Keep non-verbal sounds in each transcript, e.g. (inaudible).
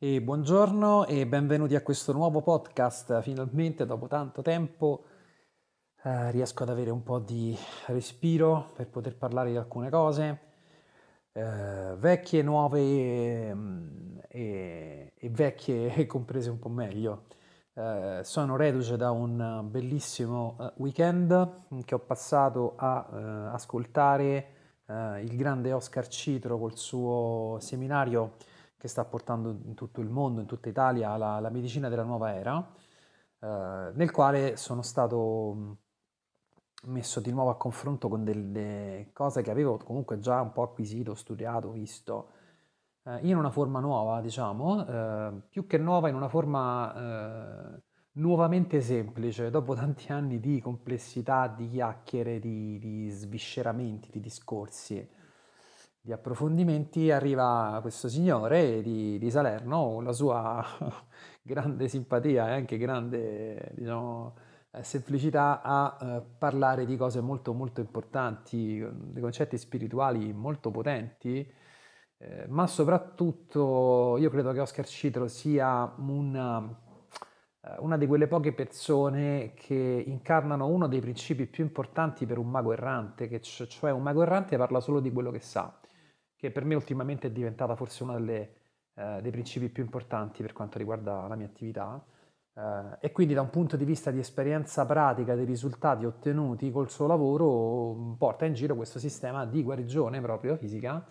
E buongiorno e benvenuti a questo nuovo podcast. Finalmente, dopo tanto tempo, eh, riesco ad avere un po' di respiro per poter parlare di alcune cose, eh, vecchie, nuove mm, e, e, vecchie (laughs) comprese un po' meglio. Eh, sono reduce da un bellissimo eh, weekend mm, che ho passato a eh, ascoltare eh, il grande Oscar Citro col suo seminario che sta portando in tutto il mondo, in tutta Italia, la, la medicina della nuova era, eh, nel quale sono stato messo di nuovo a confronto con delle cose che avevo comunque già un po' acquisito, studiato, visto, eh, in una forma nuova, diciamo, eh, più che nuova, in una forma eh, nuovamente semplice, dopo tanti anni di complessità, di chiacchiere, di, di svisceramenti, di discorsi di approfondimenti arriva questo signore di, di Salerno con la sua (laughs) grande simpatia e anche grande diciamo, eh, semplicità a eh, parlare di cose molto molto importanti, dei concetti spirituali molto potenti, eh, ma soprattutto io credo che Oscar Citro sia una, eh, una di quelle poche persone che incarnano uno dei principi più importanti per un mago errante, che cioè un mago errante parla solo di quello che sa che per me ultimamente è diventata forse uno eh, dei principi più importanti per quanto riguarda la mia attività. Eh, e quindi da un punto di vista di esperienza pratica, dei risultati ottenuti col suo lavoro, porta in giro questo sistema di guarigione proprio fisica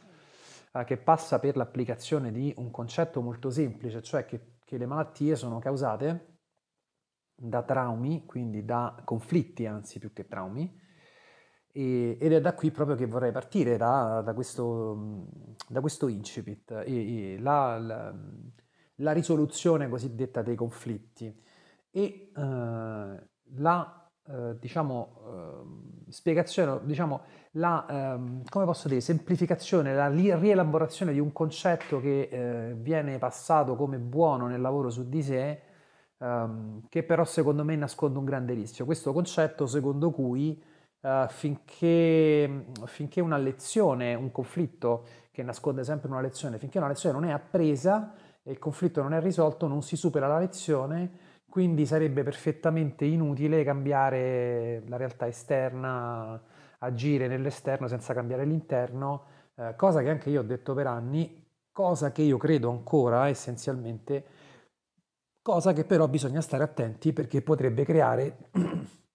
eh, che passa per l'applicazione di un concetto molto semplice, cioè che, che le malattie sono causate da traumi, quindi da conflitti anzi più che traumi, e, ed è da qui proprio che vorrei partire, da, da, questo, da questo, incipit, e, e la, la, la, risoluzione cosiddetta dei conflitti e eh, la eh, diciamo, eh, spiegazione, diciamo, la, ehm, come posso dire, semplificazione, la rielaborazione di un concetto che eh, viene passato come buono nel lavoro su di sé, ehm, che però secondo me nasconde un grande rischio. Questo concetto secondo cui uh, finché, finché, una lezione, un conflitto che nasconde sempre una lezione, finché una lezione non è appresa e il conflitto non è risolto, non si supera la lezione, quindi sarebbe perfettamente inutile cambiare la realtà esterna, agire nell'esterno senza cambiare l'interno, uh, cosa che anche io ho detto per anni, cosa che io credo ancora essenzialmente, cosa che però bisogna stare attenti perché potrebbe creare (clears throat)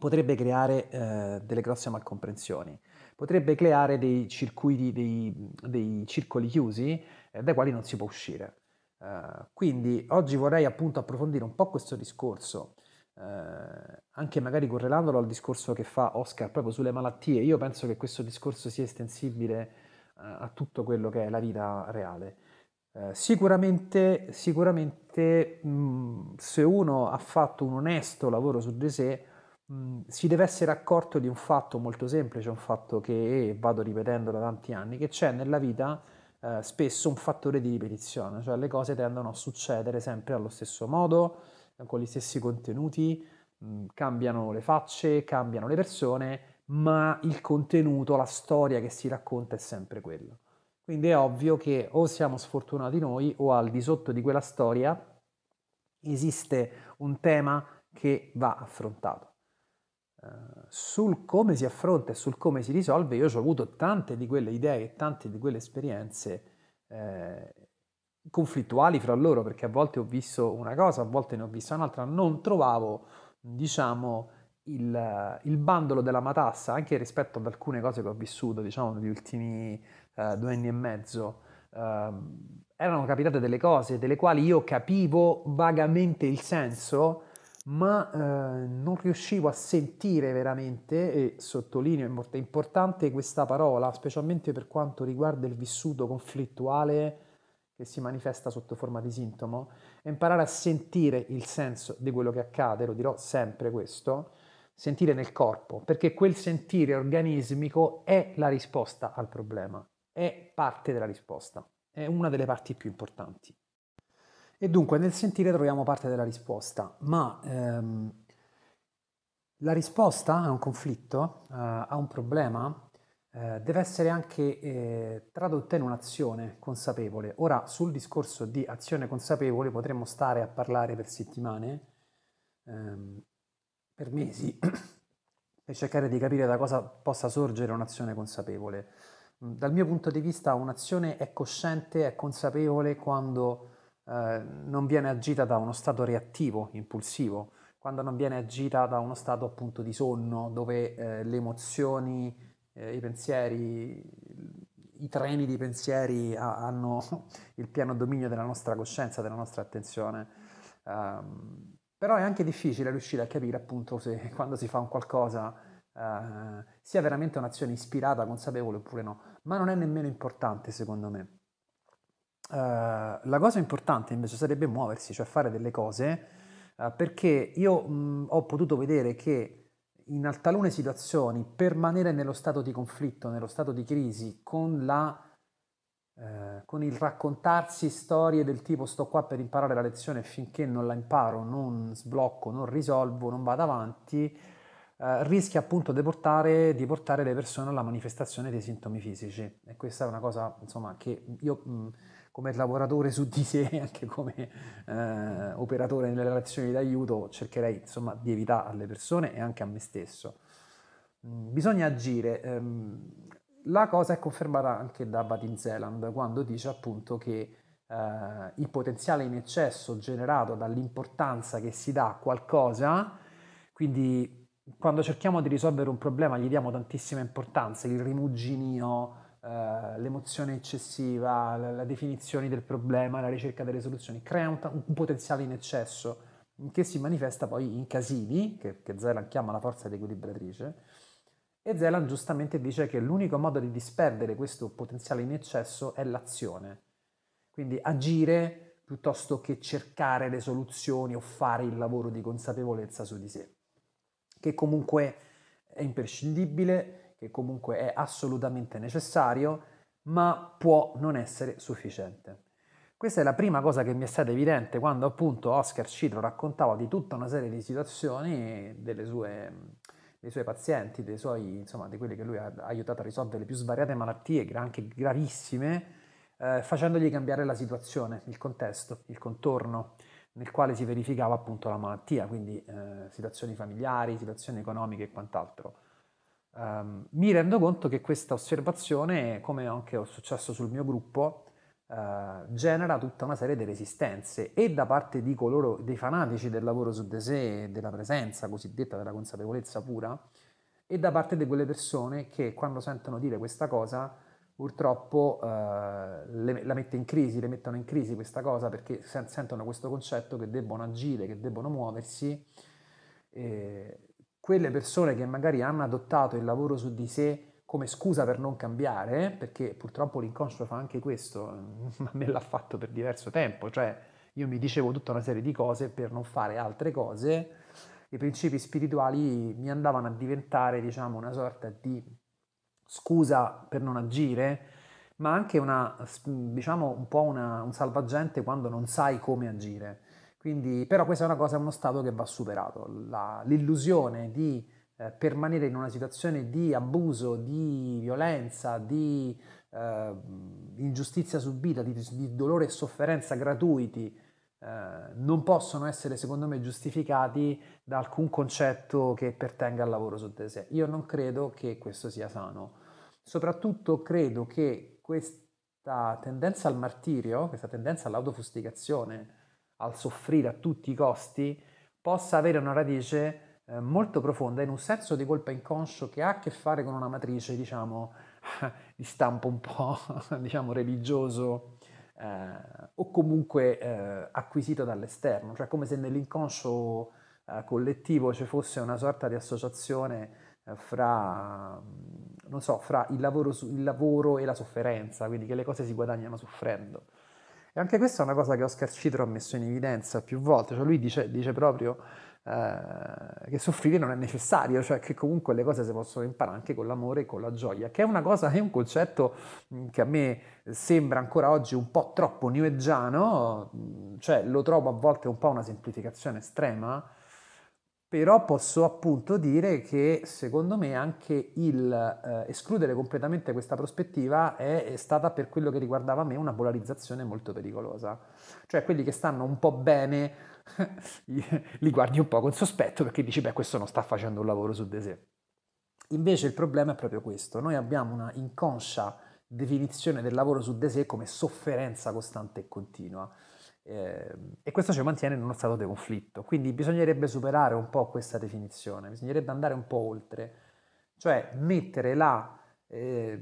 potrebbe creare eh, delle grosse malcomprensioni, potrebbe creare dei circuiti, dei, dei circoli chiusi eh, dai quali non si può uscire. Eh, quindi oggi vorrei appunto approfondire un po' questo discorso, eh, anche magari correlandolo al discorso che fa Oscar proprio sulle malattie. Io penso che questo discorso sia estensibile eh, a tutto quello che è la vita reale. Eh, sicuramente, sicuramente mh, mm, se uno ha fatto un onesto lavoro su di sé, si deve essere accorto di un fatto molto semplice, un fatto che vado ripetendo da tanti anni, che c'è nella vita eh, spesso un fattore di ripetizione, cioè le cose tendono a succedere sempre allo stesso modo, con gli stessi contenuti, mh, cambiano le facce, cambiano le persone, ma il contenuto, la storia che si racconta è sempre quella. Quindi è ovvio che o siamo sfortunati noi o al di sotto di quella storia esiste un tema che va affrontato sul come si affronta e sul come si risolve, io ho avuto tante di quelle idee e tante di quelle esperienze eh, conflittuali fra loro, perché a volte ho visto una cosa, a volte ne ho vista un'altra, non trovavo, diciamo, il, il, bandolo della matassa, anche rispetto ad alcune cose che ho vissuto, diciamo, negli ultimi eh, due anni e mezzo. Eh, erano capitate delle cose delle quali io capivo vagamente il senso, ma eh, non riuscivo a sentire veramente, e sottolineo è molto importante questa parola, specialmente per quanto riguarda il vissuto conflittuale che si manifesta sotto forma di sintomo, e imparare a sentire il senso di quello che accade, lo dirò sempre questo, sentire nel corpo, perché quel sentire organismico è la risposta al problema, è parte della risposta, è una delle parti più importanti. E dunque nel sentire troviamo parte della risposta, ma ehm, la risposta a un conflitto, eh, a un problema, eh, deve essere anche eh, tradotta in un'azione consapevole. Ora, sul discorso di azione consapevole potremmo stare a parlare per settimane, ehm, per mesi, (clears throat) per cercare di capire da cosa possa sorgere un'azione consapevole. Mm, dal mio punto di vista un'azione è cosciente, è consapevole quando eh, non viene agita da uno stato reattivo, impulsivo, quando non viene agita da uno stato appunto di sonno, dove eh, le emozioni, eh, i pensieri, i treni di pensieri ha, hanno (laughs) il pieno dominio della nostra coscienza, della nostra attenzione. Um, però è anche difficile riuscire a capire appunto se (laughs) quando si fa un qualcosa eh, sia veramente un'azione ispirata, consapevole oppure no, ma non è nemmeno importante secondo me. Eh, la cosa importante invece sarebbe muoversi, cioè fare delle cose, uh, perché io mh, ho potuto vedere che in alcune situazioni permanere nello stato di conflitto, nello stato di crisi, con, la, uh, con il raccontarsi storie del tipo sto qua per imparare la lezione finché non la imparo, non sblocco, non risolvo, non vado avanti, rischia appunto di portare, di portare, le persone alla manifestazione dei sintomi fisici. E questa è una cosa insomma, che io... Mh, come lavoratore su di sé, (laughs) anche come eh, operatore nelle relazioni d'aiuto, cercherei insomma di evitare alle persone e anche a me stesso. Mm, bisogna agire. Ehm, la cosa è confermata anche da Batin Zeland quando dice appunto che eh, il potenziale in eccesso generato dall'importanza che si dà a qualcosa, quindi quando cerchiamo di risolvere un problema gli diamo tantissima importanza, il rimuginio, eh, l'emozione eccessiva, la, la, definizione del problema, la ricerca delle soluzioni, crea un, un potenziale in eccesso che si manifesta poi in casini, che, che Zeland chiama la forza equilibratrice, e Zelan giustamente dice che l'unico modo di disperdere questo potenziale in eccesso è l'azione, quindi agire piuttosto che cercare le soluzioni o fare il lavoro di consapevolezza su di sé, che comunque è imprescindibile, che comunque è assolutamente necessario, ma può non essere sufficiente. Questa è la prima cosa che mi è stata evidente quando appunto Oscar Citro raccontava di tutta una serie di situazioni delle sue, dei suoi pazienti, dei suoi, insomma, di quelli che lui ha aiutato a risolvere le più svariate malattie, anche gravissime, eh, facendogli cambiare la situazione, il contesto, il contorno nel quale si verificava appunto la malattia, quindi eh, situazioni familiari, situazioni economiche e quant'altro. Um, mi rendo conto che questa osservazione, come anche è successo sul mio gruppo, uh, genera tutta una serie di resistenze e da parte di coloro, dei fanatici del lavoro su di sé, della presenza cosiddetta, della consapevolezza pura, e da parte di quelle persone che quando sentono dire questa cosa purtroppo uh, le, la mette in crisi, le mettono in crisi questa cosa perché sentono questo concetto che debbono agire, che debbono muoversi. E quelle persone che magari hanno adottato il lavoro su di sé come scusa per non cambiare, perché purtroppo l'inconscio fa anche questo, (laughs) ma me l'ha fatto per diverso tempo, cioè io mi dicevo tutta una serie di cose per non fare altre cose, i principi spirituali mi andavano a diventare, diciamo, una sorta di scusa per non agire, ma anche una, diciamo, un po' una, un salvagente quando non sai come agire. Quindi, però questa è una cosa, è uno stato che va superato. La, l'illusione di eh, permanere in una situazione di abuso, di violenza, di eh, ingiustizia subita, di, di, dolore e sofferenza gratuiti, eh, non possono essere, secondo me, giustificati da alcun concetto che pertenga al lavoro sotto sé. Io non credo che questo sia sano. Soprattutto credo che questa tendenza al martirio, questa tendenza all'autofustigazione, al soffrire a tutti i costi possa avere una radice eh, molto profonda in un senso di colpa inconscio che ha a che fare con una matrice, diciamo, (laughs) di stampo un po', (laughs) diciamo, religioso eh, o comunque eh, acquisito dall'esterno, cioè come se nell'inconscio eh, collettivo ci fosse una sorta di associazione eh, fra, so, fra il, lavoro, il lavoro e la sofferenza, quindi che le cose si guadagnano soffrendo anche questa è una cosa che Oscar Citro ha messo in evidenza più volte, cioè lui dice, dice proprio eh, che soffrire non è necessario, cioè che comunque le cose si possono imparare anche con l'amore e con la gioia, che è una cosa, è un concetto mm, che a me sembra ancora oggi un po' troppo neweggiano, mm, cioè lo trovo a volte un po' una semplificazione estrema, però posso appunto dire che secondo me anche il eh, escludere completamente questa prospettiva è, è, stata per quello che riguardava me una polarizzazione molto pericolosa. Cioè quelli che stanno un po' bene (laughs) li guardi un po' con sospetto perché dici beh questo non sta facendo un lavoro su di sé. Invece il problema è proprio questo, noi abbiamo una inconscia definizione del lavoro su di sé come sofferenza costante e continua eh, e questo ci mantiene in uno stato di conflitto. Quindi bisognerebbe superare un po' questa definizione, bisognerebbe andare un po' oltre, cioè mettere la eh,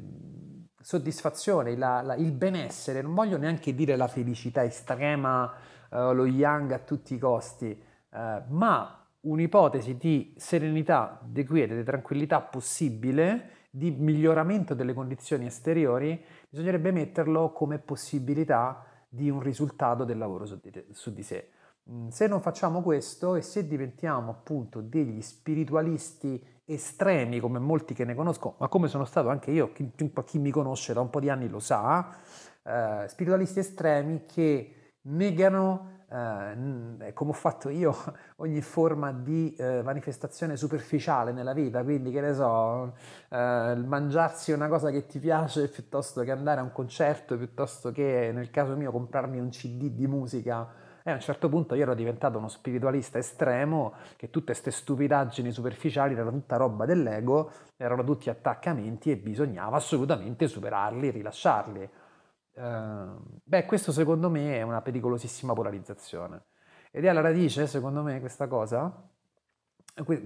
soddisfazione, la, la, il benessere, non voglio neanche dire la felicità estrema, eh, lo yang a tutti i costi, eh, ma un'ipotesi di serenità, di quiete, di tranquillità possibile, di miglioramento delle condizioni esteriori, bisognerebbe metterlo come possibilità di un risultato del lavoro su di, su di sé. Mm, se non facciamo questo e se diventiamo appunto degli spiritualisti estremi come molti che ne conosco, ma come sono stato anche io, chi, chi mi conosce da un po' di anni lo sa, eh, spiritualisti estremi che negano eh, come ho fatto io, (laughs) ogni forma di eh, manifestazione superficiale nella vita, quindi che ne so, eh, mangiarsi una cosa che ti piace piuttosto che andare a un concerto, piuttosto che nel caso mio comprarmi un CD di musica. E a un certo punto io ero diventato uno spiritualista estremo, che tutte queste stupidaggini superficiali erano tutta roba dell'ego, erano tutti attaccamenti e bisognava assolutamente superarli, rilasciarli. Ehm, beh, questo secondo me è una pericolosissima polarizzazione. Ed è alla radice, secondo me, questa cosa eh,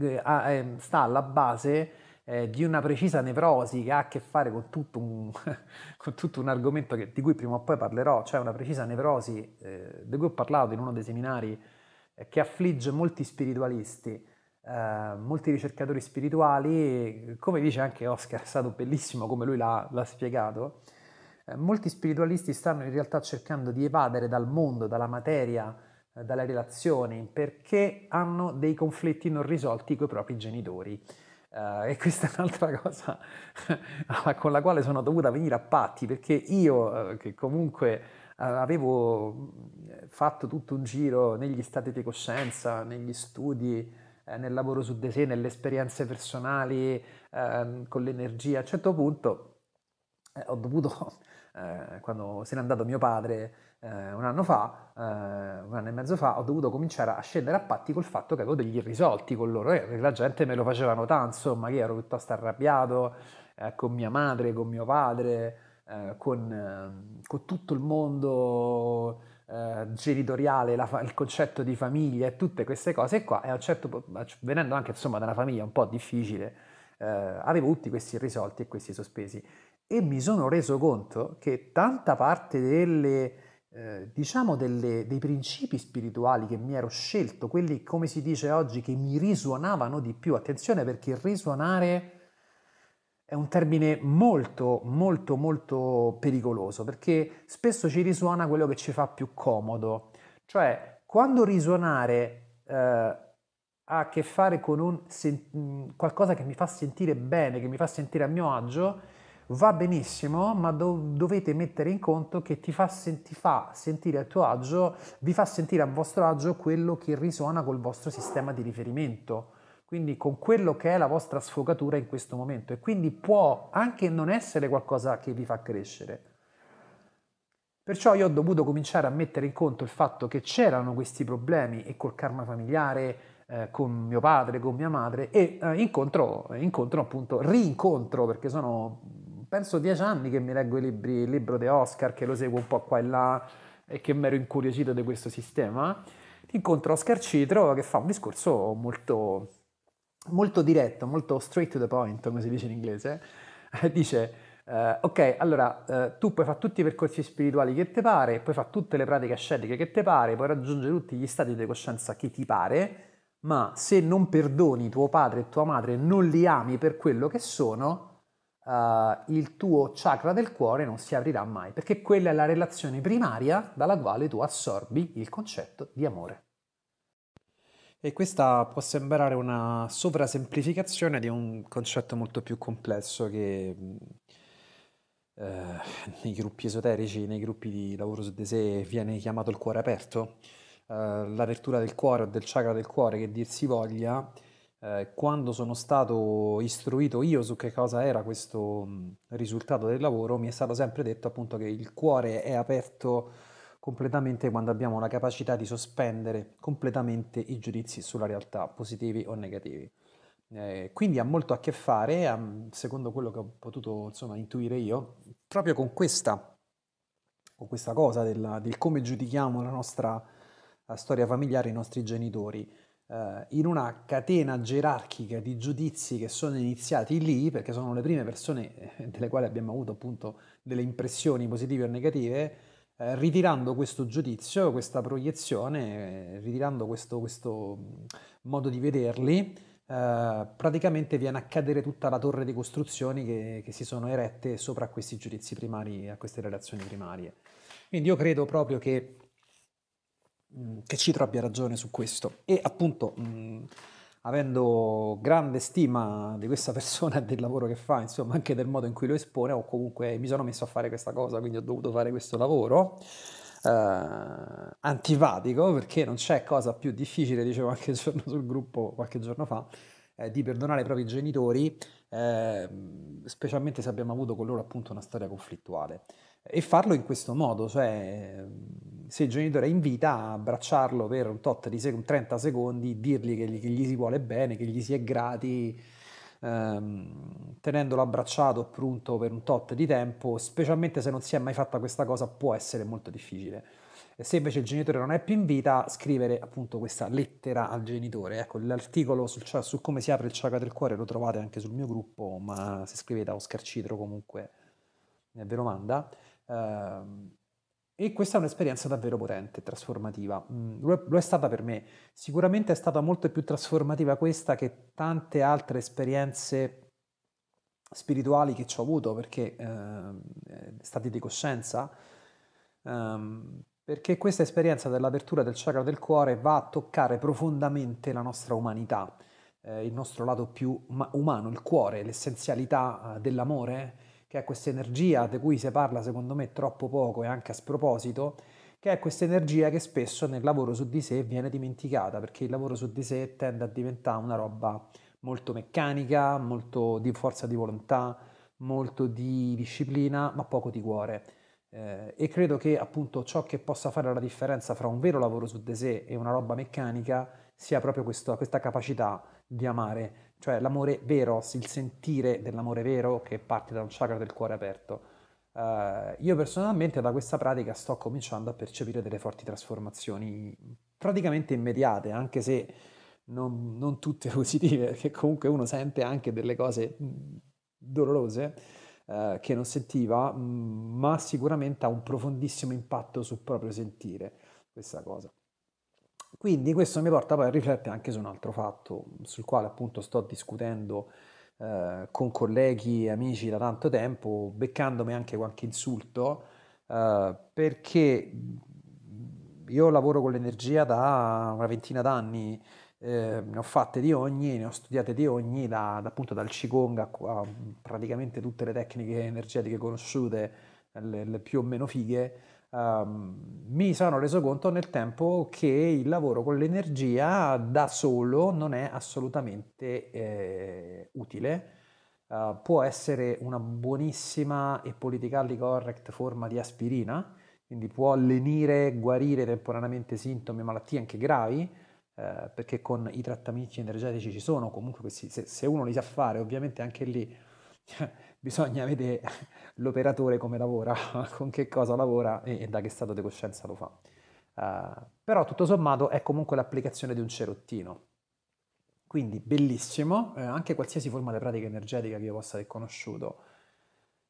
ehm, sta alla base eh, di una precisa nevrosi che ha a che fare con tutto un, (laughs) con tutto un argomento che, di cui prima o poi parlerò, cioè una precisa nevrosi eh, di cui ho parlato in uno dei seminari eh, che affligge molti spiritualisti, molti ricercatori spirituali, come dice anche Oscar, è stato bellissimo come lui l'ha, l'ha spiegato, eh, molti spiritualisti stanno in realtà cercando di evadere dal mondo, dalla materia, eh, dalle relazioni, perché hanno dei conflitti non risolti con i propri genitori. Uh, e questa è un'altra cosa (laughs) con la quale sono dovuta venire a patti, perché io, che comunque avevo fatto tutto un giro negli stati di coscienza, negli studi, nel lavoro su di sé, nelle esperienze personali, ehm, con l'energia, a un certo punto ho dovuto eh, quando se n'è andato mio padre eh, un anno fa, eh, un anno e mezzo fa, ho dovuto cominciare a scendere a patti col fatto che avevo degli irrisolti con loro e eh, la gente me lo faceva notare, insomma, che ero piuttosto arrabbiato eh, con mia madre, con mio padre, con, ehm, con, tutto il mondo genitoriale, la, il concetto di famiglia e tutte queste cose qua, e a un certo, punto, venendo anche insomma da una famiglia un po' difficile, avevo tutti questi irrisolti e questi sospesi e mi sono reso conto che tanta parte delle, eh, diciamo delle, dei principi spirituali che mi ero scelto, quelli come si dice oggi che mi risuonavano di più, attenzione perché risuonare è un termine molto, molto, molto pericoloso, perché spesso ci risuona quello che ci fa più comodo. Cioè, quando risuonare eh, ha a che fare con un, se, qualcosa che mi fa sentire bene, che mi fa sentire a mio agio, va benissimo, ma do- dovete mettere in conto che ti fa, sen- ti fa, sentire a tuo agio, vi fa sentire a vostro agio quello che risuona col vostro sistema di riferimento. Quindi con quello che è la vostra sfocatura in questo momento. E quindi può anche non essere qualcosa che vi fa crescere. Perciò io ho dovuto cominciare a mettere in conto il fatto che c'erano questi problemi e col karma familiare, eh, con mio padre, con mia madre e eh, incontro, incontro appunto, rincontro perché sono penso dieci anni che mi leggo i libri, il libro di Oscar, che lo seguo un po' qua e là e che mi ero incuriosito di questo sistema, incontro Oscar Citro che fa un discorso molto, molto diretto, molto straight to the point, come si dice in inglese. (laughs) Dice, eh, ok, allora eh, tu puoi fare tutti i percorsi spirituali che ti pare, puoi fare tutte le pratiche ascetiche che ti pare, puoi raggiungere tutti gli stati di coscienza che ti pare, ma se non perdoni tuo padre e tua madre, non li ami per quello che sono, Uh, il tuo chakra del cuore non si aprirà mai, perché quella è la relazione primaria dalla quale tu assorbi il concetto di amore. E questa può sembrare una sovrasemplificazione di un concetto molto più complesso che eh, nei gruppi esoterici, nei gruppi di lavoro su di sé viene chiamato il cuore aperto. Eh, l'apertura del cuore o del chakra del cuore che dir si voglia eh, quando sono stato istruito io su che cosa era questo risultato del lavoro, mi è stato sempre detto appunto che il cuore è aperto completamente quando abbiamo la capacità di sospendere completamente i giudizi sulla realtà, positivi o negativi. Eh, quindi ha molto a che fare, secondo quello che ho potuto insomma, intuire io, proprio con questa, con questa cosa della, del come giudichiamo la nostra la storia familiare, i nostri genitori. Eh, in una catena gerarchica di giudizi che sono iniziati lì, perché sono le prime persone eh, delle quali abbiamo avuto appunto delle impressioni positive o negative, eh, ritirando questo giudizio, questa proiezione, eh, ritirando questo, questo, mm, modo di vederli, eh, praticamente viene a cadere tutta la torre di costruzioni che, che si sono erette sopra a questi giudizi primari, a queste relazioni primarie. Quindi io credo proprio che Mm, che Citro abbia ragione su questo. E appunto, mh, mm, avendo grande stima di questa (laughs) persona e del lavoro che fa, insomma, anche del modo in cui lo espone, o comunque mi sono messo a fare questa cosa, quindi ho dovuto fare questo lavoro. Eh, antipatico perché non c'è cosa più difficile, dicevo anche giorno sul gruppo qualche giorno fa, eh, di perdonare i propri genitori, eh, specialmente se abbiamo avuto con loro appunto una storia conflittuale. E farlo in questo modo, cioè ehm, se il genitore è in vita, abbracciarlo per un tot di sec- 30 secondi, dirgli che gli, che gli, si vuole bene, che gli si è grati, ehm, tenendolo abbracciato appunto per un tot di tempo, specialmente se non si è mai fatta questa cosa, può essere molto difficile. E se invece il genitore non è più in vita, scrivere appunto questa lettera al genitore. Ecco, l'articolo sul, cioè, su come si apre il chakra del cuore lo trovate anche sul mio gruppo, ma se scrivete a Oscar Citro comunque eh, ve lo manda. Ehm, e questa è un'esperienza davvero potente, trasformativa. Mm, lo è, stata per me. Sicuramente è stata molto più trasformativa questa che tante altre esperienze spirituali che ci ho avuto, perché ehm, eh, stati di coscienza, ehm, perché questa esperienza dell'apertura del chakra del cuore va a toccare profondamente la nostra umanità, eh, il nostro lato più umano, il cuore, l'essenzialità eh, dell'amore che è questa energia di cui si parla secondo me troppo poco e anche a sproposito, che è questa energia che spesso nel lavoro su di sé viene dimenticata, perché il lavoro su di sé tende a diventare una roba molto meccanica, molto di forza di volontà, molto di disciplina, ma poco di cuore. Eh, e credo che appunto ciò che possa fare la differenza fra un vero lavoro su di sé e una roba meccanica sia proprio questo, questa capacità di amare cioè l'amore vero, il sentire dell'amore vero che parte da un chakra del cuore aperto. Uh, io personalmente da questa pratica sto cominciando a percepire delle forti trasformazioni praticamente immediate, anche se non, non tutte (laughs) positive, perché comunque uno sente anche delle cose mm, dolorose uh, che non sentiva, mm, ma sicuramente ha un profondissimo impatto sul proprio sentire questa cosa. Quindi questo mi porta poi a riflettere anche su un altro fatto, sul quale appunto sto discutendo eh, con colleghi e amici da tanto tempo, beccandomi anche qualche insulto, eh, perché io lavoro con l'energia da una ventina d'anni, eh, ne ho fatte di ogni, ne ho studiate di ogni, da, da, appunto dal Qigong a, a praticamente tutte le tecniche energetiche conosciute, le, le più o meno fighe, Um, mi sono reso conto nel tempo che il lavoro con l'energia da solo non è assolutamente eh, utile. Uh, può essere una buonissima e politically correct forma di aspirina, quindi può lenire, guarire temporaneamente sintomi, e malattie anche gravi, eh, perché con i trattamenti energetici ci sono, comunque questi, se, se uno li sa fare, ovviamente anche lì (laughs) bisogna vedere (laughs) l'operatore come lavora, (laughs) con che cosa lavora e, da che stato di coscienza lo fa. Uh, però tutto sommato è comunque l'applicazione di un cerottino. Quindi bellissimo, eh, anche qualsiasi forma di pratica energetica che io possa aver conosciuto,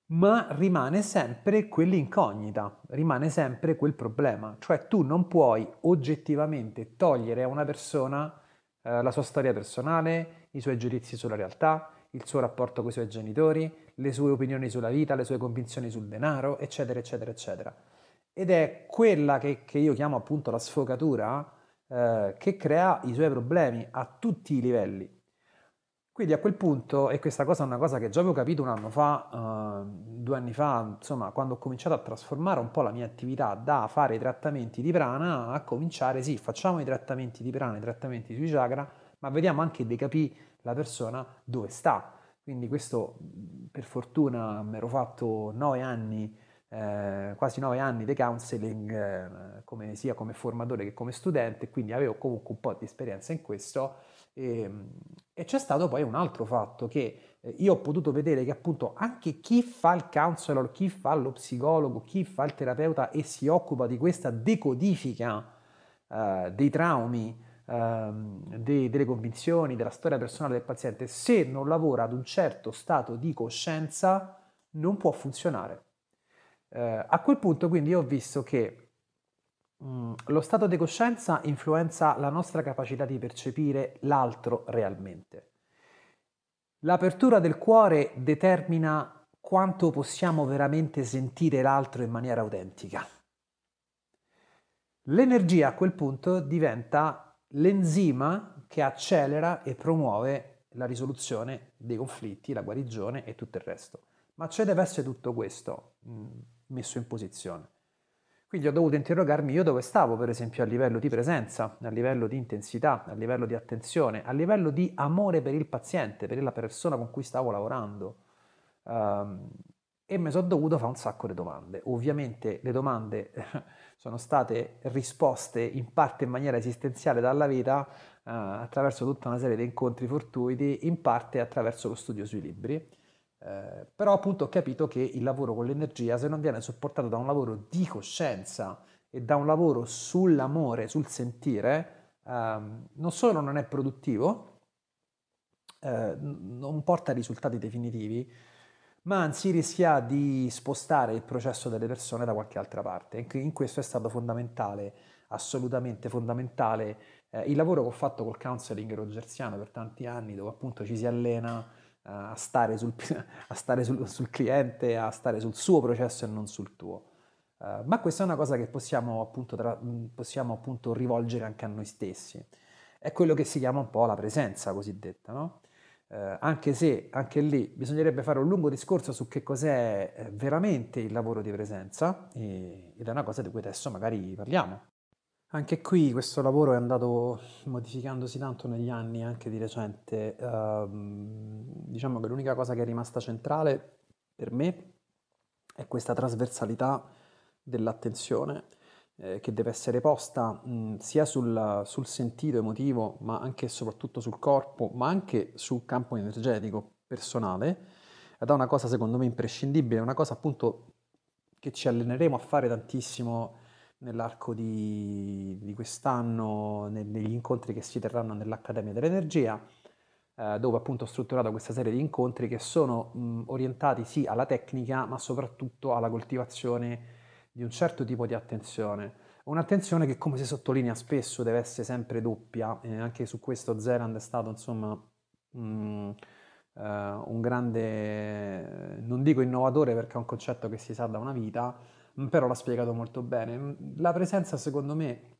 ma rimane sempre quell'incognita, rimane sempre quel problema, cioè tu non puoi oggettivamente togliere a una persona eh, la sua storia personale, i suoi giudizi sulla realtà, il suo rapporto con i suoi genitori, le sue opinioni sulla vita, le sue convinzioni sul denaro, eccetera, eccetera, eccetera. Ed è quella che, che io chiamo appunto la sfocatura eh, che crea i suoi problemi a tutti i livelli. Quindi a quel punto, e questa cosa è una cosa che già avevo capito un anno fa, eh, due anni fa, insomma, quando ho cominciato a trasformare un po' la mia attività da fare i trattamenti di prana a cominciare, sì, facciamo i trattamenti di prana, i trattamenti sui chakra, ma vediamo anche dei capi la persona dove sta. Quindi questo per fortuna mi ero fatto nove anni, eh, quasi nove anni di counseling eh, come, sia come formatore che come studente, quindi avevo comunque un po' di esperienza in questo. E, ehm, e c'è stato poi un altro fatto che eh, io ho potuto vedere che appunto anche chi fa il counselor, chi fa lo psicologo, chi fa il terapeuta e si occupa di questa decodifica eh, dei traumi, ehm, dei, delle convinzioni, della storia personale del paziente, se non lavora ad un certo stato di coscienza, non può funzionare. Eh, a quel punto quindi io ho visto che mh, mm, lo stato di coscienza influenza la nostra capacità di percepire l'altro realmente. L'apertura del cuore determina quanto possiamo veramente sentire l'altro in maniera autentica. L'energia a quel punto diventa l'enzima che accelera e promuove la risoluzione dei conflitti, la guarigione e tutto il resto. Ma c'è deve essere tutto questo mm, messo in posizione. Quindi ho dovuto interrogarmi io dove stavo, per esempio, a livello di presenza, a livello di intensità, a livello di attenzione, a livello di amore per il paziente, per la persona con cui stavo lavorando. Um, e mi sono dovuto fare un sacco di domande. Ovviamente le domande eh, sono state risposte in parte in maniera esistenziale dalla vita eh, attraverso tutta una serie di incontri fortuiti, in parte attraverso lo studio sui libri. Eh, però appunto ho capito che il lavoro con l'energia, se non viene supportato da un lavoro di coscienza e da un lavoro sull'amore, sul sentire, ehm, non solo non è produttivo, eh, non porta risultati definitivi, ma anzi rischia di spostare il processo delle persone da qualche altra parte. In questo è stato fondamentale, assolutamente fondamentale, eh, il lavoro che ho fatto col counseling rogersiano per tanti anni, dove appunto ci si allena eh, a stare, sul, (laughs) a stare sul, sul, cliente, a stare sul suo processo e non sul tuo. Eh, ma questa è una cosa che possiamo appunto, tra, mm, possiamo appunto rivolgere anche a noi stessi. È quello che si chiama un po' la presenza cosiddetta, no? eh, anche se anche lì bisognerebbe fare un lungo discorso su che cos'è eh, veramente il lavoro di presenza e, ed è una cosa di cui adesso magari parliamo. Anche qui questo lavoro è andato modificandosi tanto negli anni, anche di recente. Uh, diciamo che l'unica cosa che è rimasta centrale per me è questa trasversalità dell'attenzione eh, che deve essere posta mh, mm, sia sul, sul sentito emotivo, ma anche e soprattutto sul corpo, ma anche sul campo energetico personale, ed è una cosa secondo me imprescindibile, una cosa appunto che ci alleneremo a fare tantissimo nell'arco di, di quest'anno, neg- negli incontri che si terranno nell'Accademia dell'Energia, eh, dove appunto ho strutturato questa serie di incontri che sono mh, mm, orientati sì alla tecnica, ma soprattutto alla coltivazione di un certo tipo di attenzione. Un'attenzione che, come si sottolinea spesso, deve essere sempre doppia, e anche su questo Zeland è stato, insomma, mh, mm, eh, Uh, un grande, non dico innovatore perché è un concetto che si sa da una vita, mm, però l'ha spiegato molto bene. Mm, la presenza, secondo me,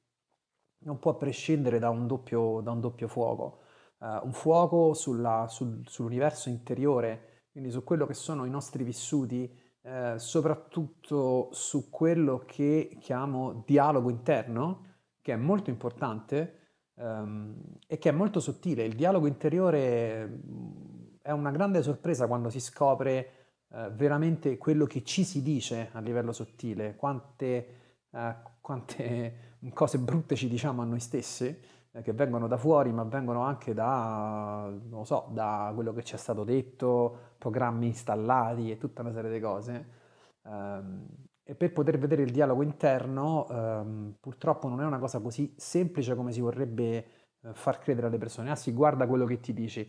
non può prescindere da un doppio, da un doppio fuoco, uh, un fuoco sulla, sul, sull'universo interiore, quindi su quello che sono i nostri vissuti eh, soprattutto su quello che chiamo dialogo interno, che è molto importante ehm, e che è molto sottile. Il dialogo interiore mm, è una grande sorpresa quando si scopre eh, veramente quello che ci si dice a livello sottile, quante, eh, quante (laughs) cose brutte ci diciamo a noi stessi eh, che vengono da fuori, ma vengono anche da, so, da quello che ci è stato detto, programmi installati e tutta una serie di cose. Ehm, e per poter vedere il dialogo interno, ehm, purtroppo non è una cosa così semplice come si vorrebbe eh, far credere alle persone. Ah, sì, guarda quello che ti dici.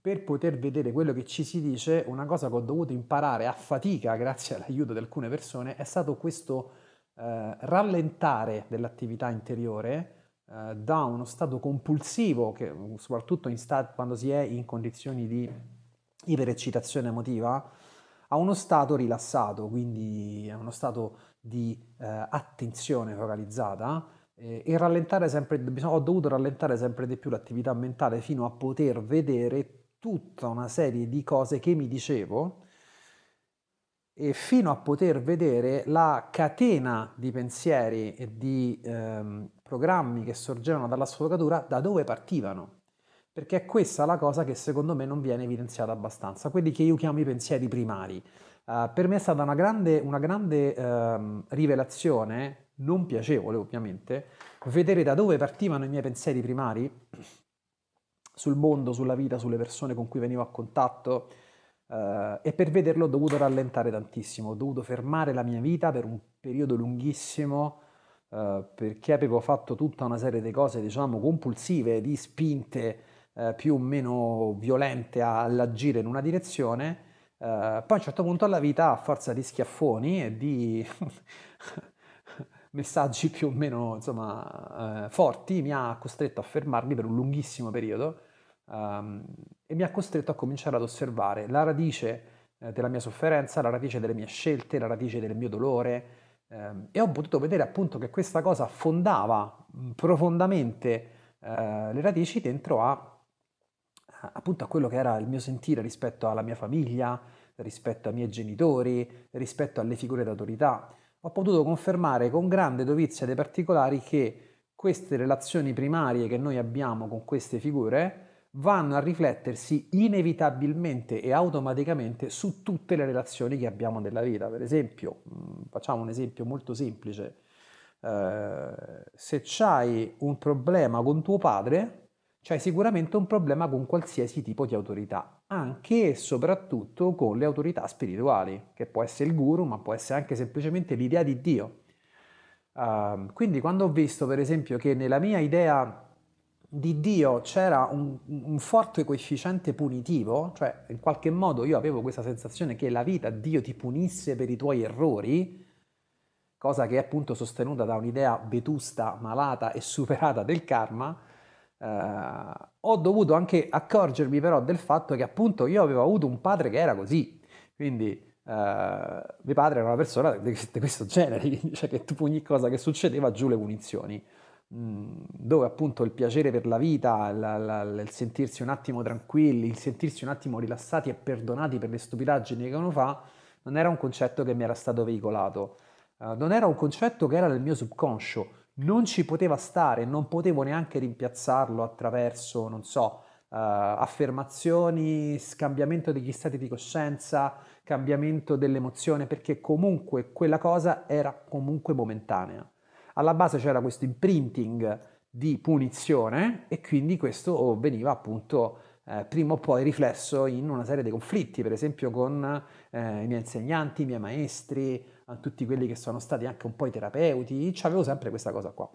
Per poter vedere quello che ci si dice, una cosa che ho dovuto imparare a fatica, grazie all'aiuto di alcune persone, è stato questo eh, rallentare dell'attività interiore eh, da uno stato compulsivo, che, soprattutto stat- quando si è in condizioni di ipereccitazione emotiva, a uno stato rilassato, quindi a uno stato di eh, attenzione focalizzata eh, e rallentare sempre, ho dovuto rallentare sempre di più l'attività mentale fino a poter vedere tutta una serie di cose che mi dicevo e fino a poter vedere la catena di pensieri e di ehm, programmi che sorgevano dalla sfogatura da dove partivano. Perché è questa la cosa che secondo me non viene evidenziata abbastanza, quelli che io chiamo i pensieri primari. Uh, per me è stata una grande, una grande uh, rivelazione, non piacevole ovviamente, vedere da dove partivano i miei pensieri primari sul mondo, sulla vita, sulle persone con cui venivo a contatto, Uh, e per vederlo ho dovuto rallentare tantissimo, ho dovuto fermare la mia vita per un periodo lunghissimo eh, perché avevo fatto tutta una serie di cose, diciamo, compulsive, di spinte eh, più o meno violente all'agire in una direzione. Eh, poi a un certo punto alla vita, a forza di schiaffoni e di (laughs) messaggi più o meno insomma, eh, forti, mi ha costretto a fermarmi per un lunghissimo periodo um, e mi ha costretto a cominciare ad osservare la radice della mia sofferenza, la radice delle mie scelte, la radice del mio dolore, Ehm, e ho potuto vedere appunto che questa cosa affondava mm, profondamente eh, le radici dentro a, appunto a quello che era il mio sentire rispetto alla mia famiglia, rispetto ai miei genitori, rispetto alle figure d'autorità. Ho potuto confermare con grande dovizia dei particolari che queste relazioni primarie che noi abbiamo con queste figure vanno a riflettersi inevitabilmente e automaticamente su tutte le relazioni che abbiamo nella vita. Per esempio, mm, facciamo un esempio molto semplice, eh, se hai un problema con tuo padre, c'hai sicuramente un problema con qualsiasi tipo di autorità, anche e soprattutto con le autorità spirituali, che può essere il guru, ma può essere anche semplicemente l'idea di Dio. Ehm, quindi quando ho visto, per esempio, che nella mia idea di Dio c'era un, un, forte coefficiente punitivo, cioè in qualche modo io avevo questa sensazione che la vita Dio ti punisse per i tuoi errori, cosa che è appunto sostenuta da un'idea vetusta, malata e superata del karma, eh, ho dovuto anche accorgermi però del fatto che appunto io avevo avuto un padre che era così, quindi... Uh, mio padre era una persona di questo genere, (laughs) cioè che ogni cosa che succedeva giù le punizioni dove appunto il piacere per la vita, la, la, il sentirsi un attimo tranquilli, il sentirsi un attimo rilassati e perdonati per le stupidaggini che uno fa, non era un concetto che mi era stato veicolato, uh, non era un concetto che era nel mio subconscio, non ci poteva stare, non potevo neanche rimpiazzarlo attraverso, non so, uh, affermazioni, scambiamento degli stati di coscienza, cambiamento dell'emozione, perché comunque quella cosa era comunque momentanea alla base c'era questo imprinting di punizione e quindi questo veniva appunto eh, prima o poi riflesso in una serie di conflitti, per esempio con eh, i miei insegnanti, i miei maestri, eh, tutti quelli che sono stati anche un po' i terapeuti, avevo sempre questa cosa qua.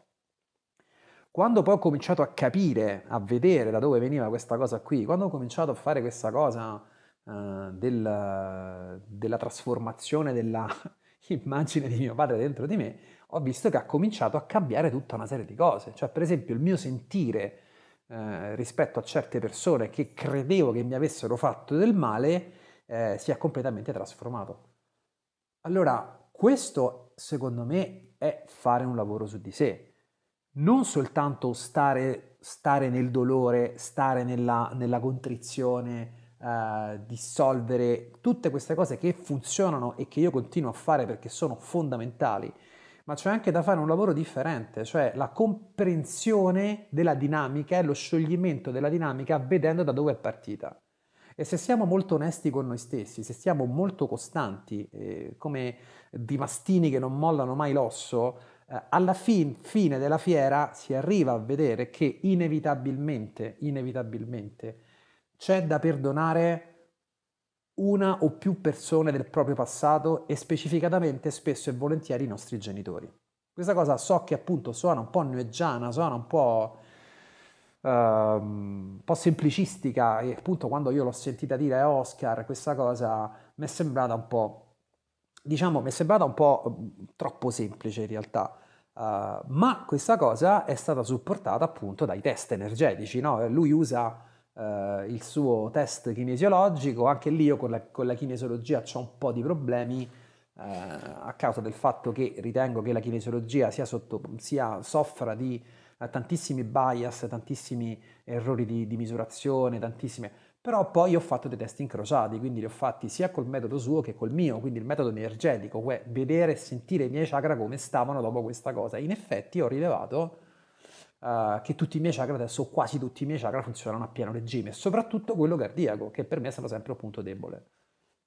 Quando poi ho cominciato a capire, a vedere da dove veniva questa cosa qui, quando ho cominciato a fare questa cosa eh, del, della trasformazione dell'immagine (laughs) di mio padre dentro di me, ho visto che ha cominciato a cambiare tutta una serie di cose. Cioè, per esempio, il mio sentire eh, rispetto a certe persone che credevo che mi avessero fatto del male eh, si è completamente trasformato. Allora, questo secondo me è fare un lavoro su di sé. Non soltanto stare, stare nel dolore, stare nella, nella contrizione, Uh, dissolvere tutte queste cose che funzionano e che io continuo a fare perché sono fondamentali ma c'è anche da fare un lavoro differente, cioè la comprensione della dinamica e lo scioglimento della dinamica vedendo da dove è partita. E se siamo molto onesti con noi stessi, se siamo molto costanti, eh, come di mastini che non mollano mai l'osso, eh, alla fin, fine della fiera si arriva a vedere che inevitabilmente, inevitabilmente, c'è da perdonare una o più persone del proprio passato e specificatamente spesso e volentieri i nostri genitori. Questa cosa so che appunto suona un po' nueggiana, suona un po', uh, un po', semplicistica e appunto quando io l'ho sentita dire a Oscar questa cosa mi è sembrata un po', diciamo, mi è sembrata un po' mm, troppo semplice in realtà. Uh, ma questa cosa è stata supportata appunto dai test energetici, no? Lui usa eh, il suo test kinesiologico, anche lì io con la, con la kinesiologia ho un po' di problemi eh, a causa del fatto che ritengo che la kinesiologia sia, sotto, sia soffra di eh, tantissimi bias, tantissimi errori di, di misurazione, tantissime... Però poi ho fatto dei test incrociati, quindi li ho fatti sia col metodo suo che col mio, quindi il metodo energetico, cioè vedere e sentire i miei chakra come stavano dopo questa cosa. In effetti ho rilevato uh, che tutti i miei chakra, adesso quasi tutti i miei chakra funzionano a pieno regime, soprattutto quello cardiaco, che per me è stato sempre un punto debole.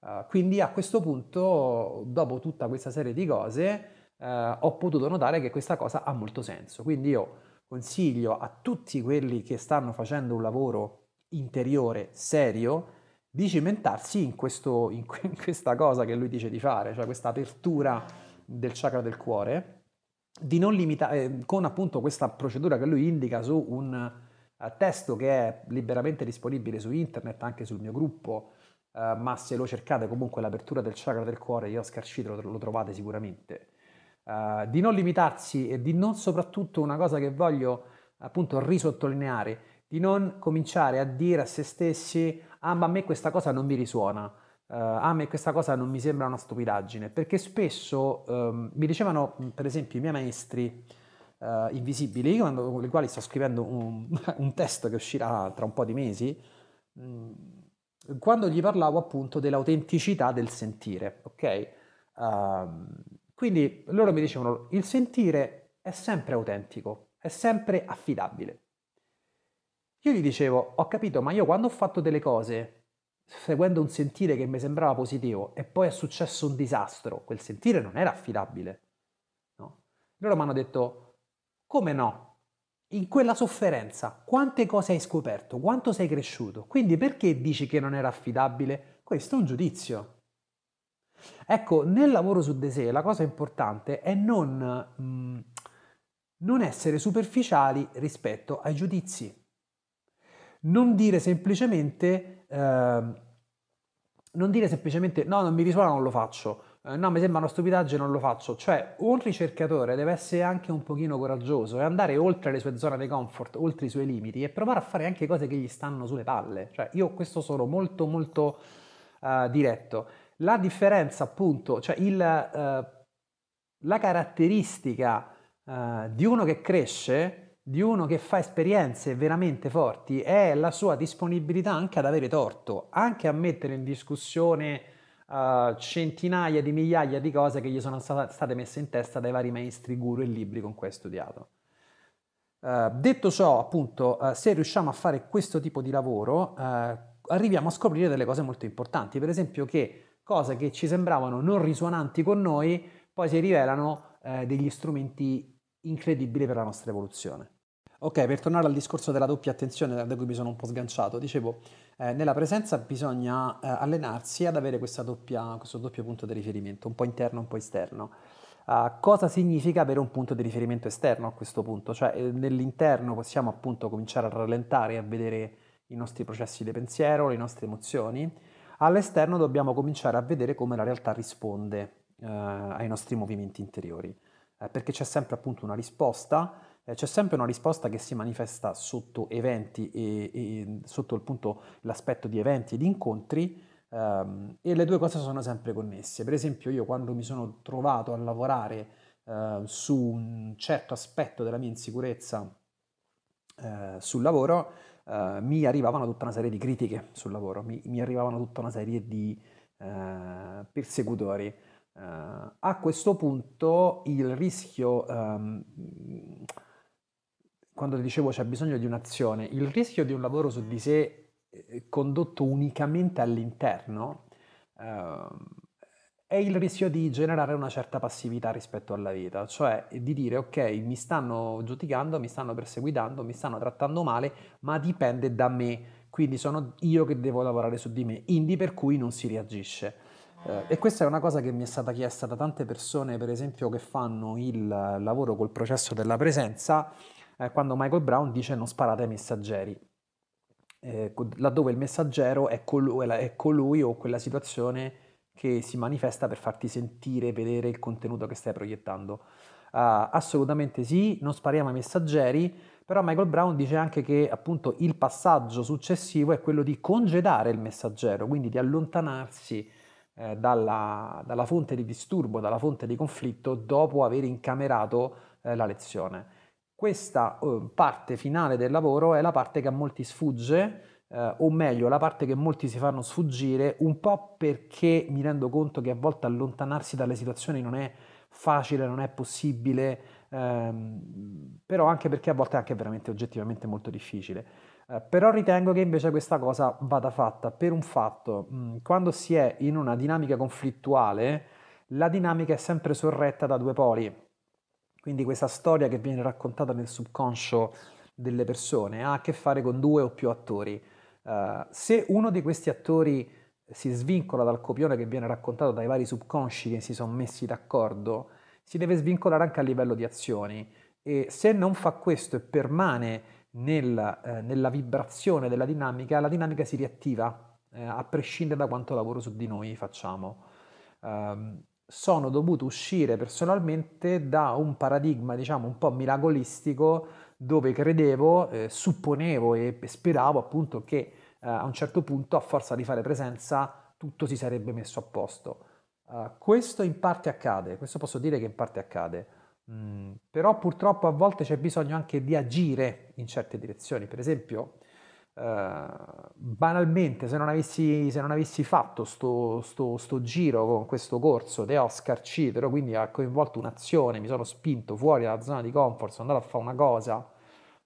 Uh, quindi a questo punto, dopo tutta questa serie di cose, uh, ho potuto notare che questa cosa ha molto senso. Quindi io consiglio a tutti quelli che stanno facendo un lavoro interiore serio di cimentarsi in, questo, in, que- in questa cosa che lui dice di fare, cioè questa apertura del chakra del cuore, di non limitare, eh, con appunto questa procedura che lui indica su un eh, testo che è liberamente disponibile su internet, anche sul mio gruppo, eh, ma se lo cercate comunque l'apertura del chakra del cuore io Oscar lo trovate sicuramente. Eh, di non limitarsi e di non soprattutto una cosa che voglio appunto risottolineare, di non cominciare a dire a se stessi ah ma a me questa cosa non mi risuona, Uh, a me questa cosa non mi sembra una stupidaggine, perché spesso um, mi dicevano, mm, per esempio, i miei maestri uh, invisibili, quando, con i quali sto scrivendo un, (laughs) un, testo che uscirà tra un po' di mesi, mh, mm, quando gli parlavo appunto dell'autenticità del sentire, ok? Uh, quindi loro mi dicevano, il sentire è sempre autentico, è sempre affidabile. Io gli dicevo, ho capito, ma io quando ho fatto delle cose seguendo un sentire che mi sembrava positivo e poi è successo un disastro, quel sentire non era affidabile. No? Loro mi hanno detto, come no? In quella sofferenza quante cose hai scoperto, quanto sei cresciuto, quindi perché dici che non era affidabile? Questo è un giudizio. Ecco, nel lavoro su de sé la cosa importante è non, mh, mm, non essere superficiali rispetto ai giudizi. Non dire semplicemente Ehm, non dire semplicemente no, non mi risuona, non lo faccio, eh, no, mi sembra una stupidaggine, non lo faccio. Cioè, un ricercatore deve essere anche un pochino coraggioso e andare oltre le sue zone di comfort, oltre i suoi limiti e provare a fare anche cose che gli stanno sulle palle. Cioè, io questo sono molto molto uh, diretto. La differenza, appunto, cioè il, uh, la caratteristica uh, di uno che cresce di uno che fa esperienze veramente forti è la sua disponibilità anche ad avere torto, anche a mettere in discussione uh, centinaia di migliaia di cose che gli sono state messe in testa dai vari maestri guru e libri con cui ha studiato. Uh, eh, detto ciò, appunto, uh, se riusciamo a fare questo tipo di lavoro, arriviamo a scoprire delle cose molto importanti, per esempio che cose che ci sembravano non risuonanti con noi, poi si rivelano degli strumenti incredibili per la nostra evoluzione. Ok, per tornare al discorso della doppia attenzione da cui mi sono un po' sganciato, dicevo, eh, nella presenza bisogna eh, allenarsi ad avere doppia, questo doppio punto di riferimento, un po' interno, un po' esterno. Uh, cosa significa avere un punto di riferimento esterno a questo punto? Cioè eh, nell'interno possiamo appunto cominciare a rallentare e a vedere i nostri processi di pensiero, le nostre emozioni, all'esterno dobbiamo cominciare a vedere come la realtà risponde eh, ai nostri movimenti interiori, eh, perché c'è sempre appunto una risposta eh, c'è sempre una risposta che si manifesta sotto eventi e, e sotto il l'aspetto di eventi e di incontri ehm, e le due cose sono sempre connesse. Per esempio io quando mi sono trovato a lavorare eh, su un certo aspetto della mia insicurezza eh, sul lavoro, eh, mi arrivavano tutta una serie di critiche sul lavoro, mi, mi arrivavano tutta una serie di eh, persecutori. Eh, a questo punto il rischio... Ehm, quando dicevo c'è bisogno di un'azione, il rischio di un lavoro su di sé eh, condotto unicamente all'interno eh, è il rischio di generare una certa passività rispetto alla vita, cioè di dire ok mi stanno giudicando, mi stanno perseguitando, mi stanno trattando male, ma dipende da me, quindi sono io che devo lavorare su di me, indi per cui non si reagisce. Eh, e questa è una cosa che mi è stata chiesta da tante persone, per esempio, che fanno il lavoro col processo della presenza eh, quando Michael Brown dice non sparate ai messaggeri, eh, laddove il messaggero è, col- è colui o quella situazione che si manifesta per farti sentire, vedere il contenuto che stai proiettando. Uh, assolutamente sì, non spariamo ai messaggeri, però Michael Brown dice anche che appunto il passaggio successivo è quello di congedare il messaggero, quindi di allontanarsi eh, dalla, dalla, fonte di disturbo, dalla fonte di conflitto dopo aver incamerato eh, la lezione. Questa eh, parte finale del lavoro è la parte che a molti sfugge, eh, o meglio, la parte che molti si fanno sfuggire, un po' perché mi rendo conto che a volte allontanarsi dalle situazioni non è facile, non è possibile, ehm, però anche perché a volte è anche veramente oggettivamente molto difficile. Eh, però ritengo che invece questa cosa vada fatta per un fatto, mh, mm, quando si è in una dinamica conflittuale, la dinamica è sempre sorretta da due poli. Quindi questa storia che viene raccontata nel subconscio delle persone ha a che fare con due o più attori. Uh, se uno di questi attori si svincola dal copione che viene raccontato dai vari subconsci che si sono messi d'accordo, si deve svincolare anche a livello di azioni e se non fa questo e permane nel, eh, nella vibrazione della dinamica, la dinamica si riattiva eh, a prescindere da quanto lavoro su di noi facciamo. Um, sono dovuto uscire personalmente da un paradigma, diciamo, un po' miracolistico dove credevo, eh, supponevo e speravo appunto che eh, a un certo punto, a forza di fare presenza, tutto si sarebbe messo a posto. Uh, questo in parte accade, questo posso dire che in parte accade, mm, però purtroppo a volte c'è bisogno anche di agire in certe direzioni. Per esempio, eh, banalmente, se non avessi, se non avessi fatto questo giro con questo corso The Oscar Citro, quindi ha coinvolto un'azione, mi sono spinto fuori dalla zona di comfort, sono andato a fare una cosa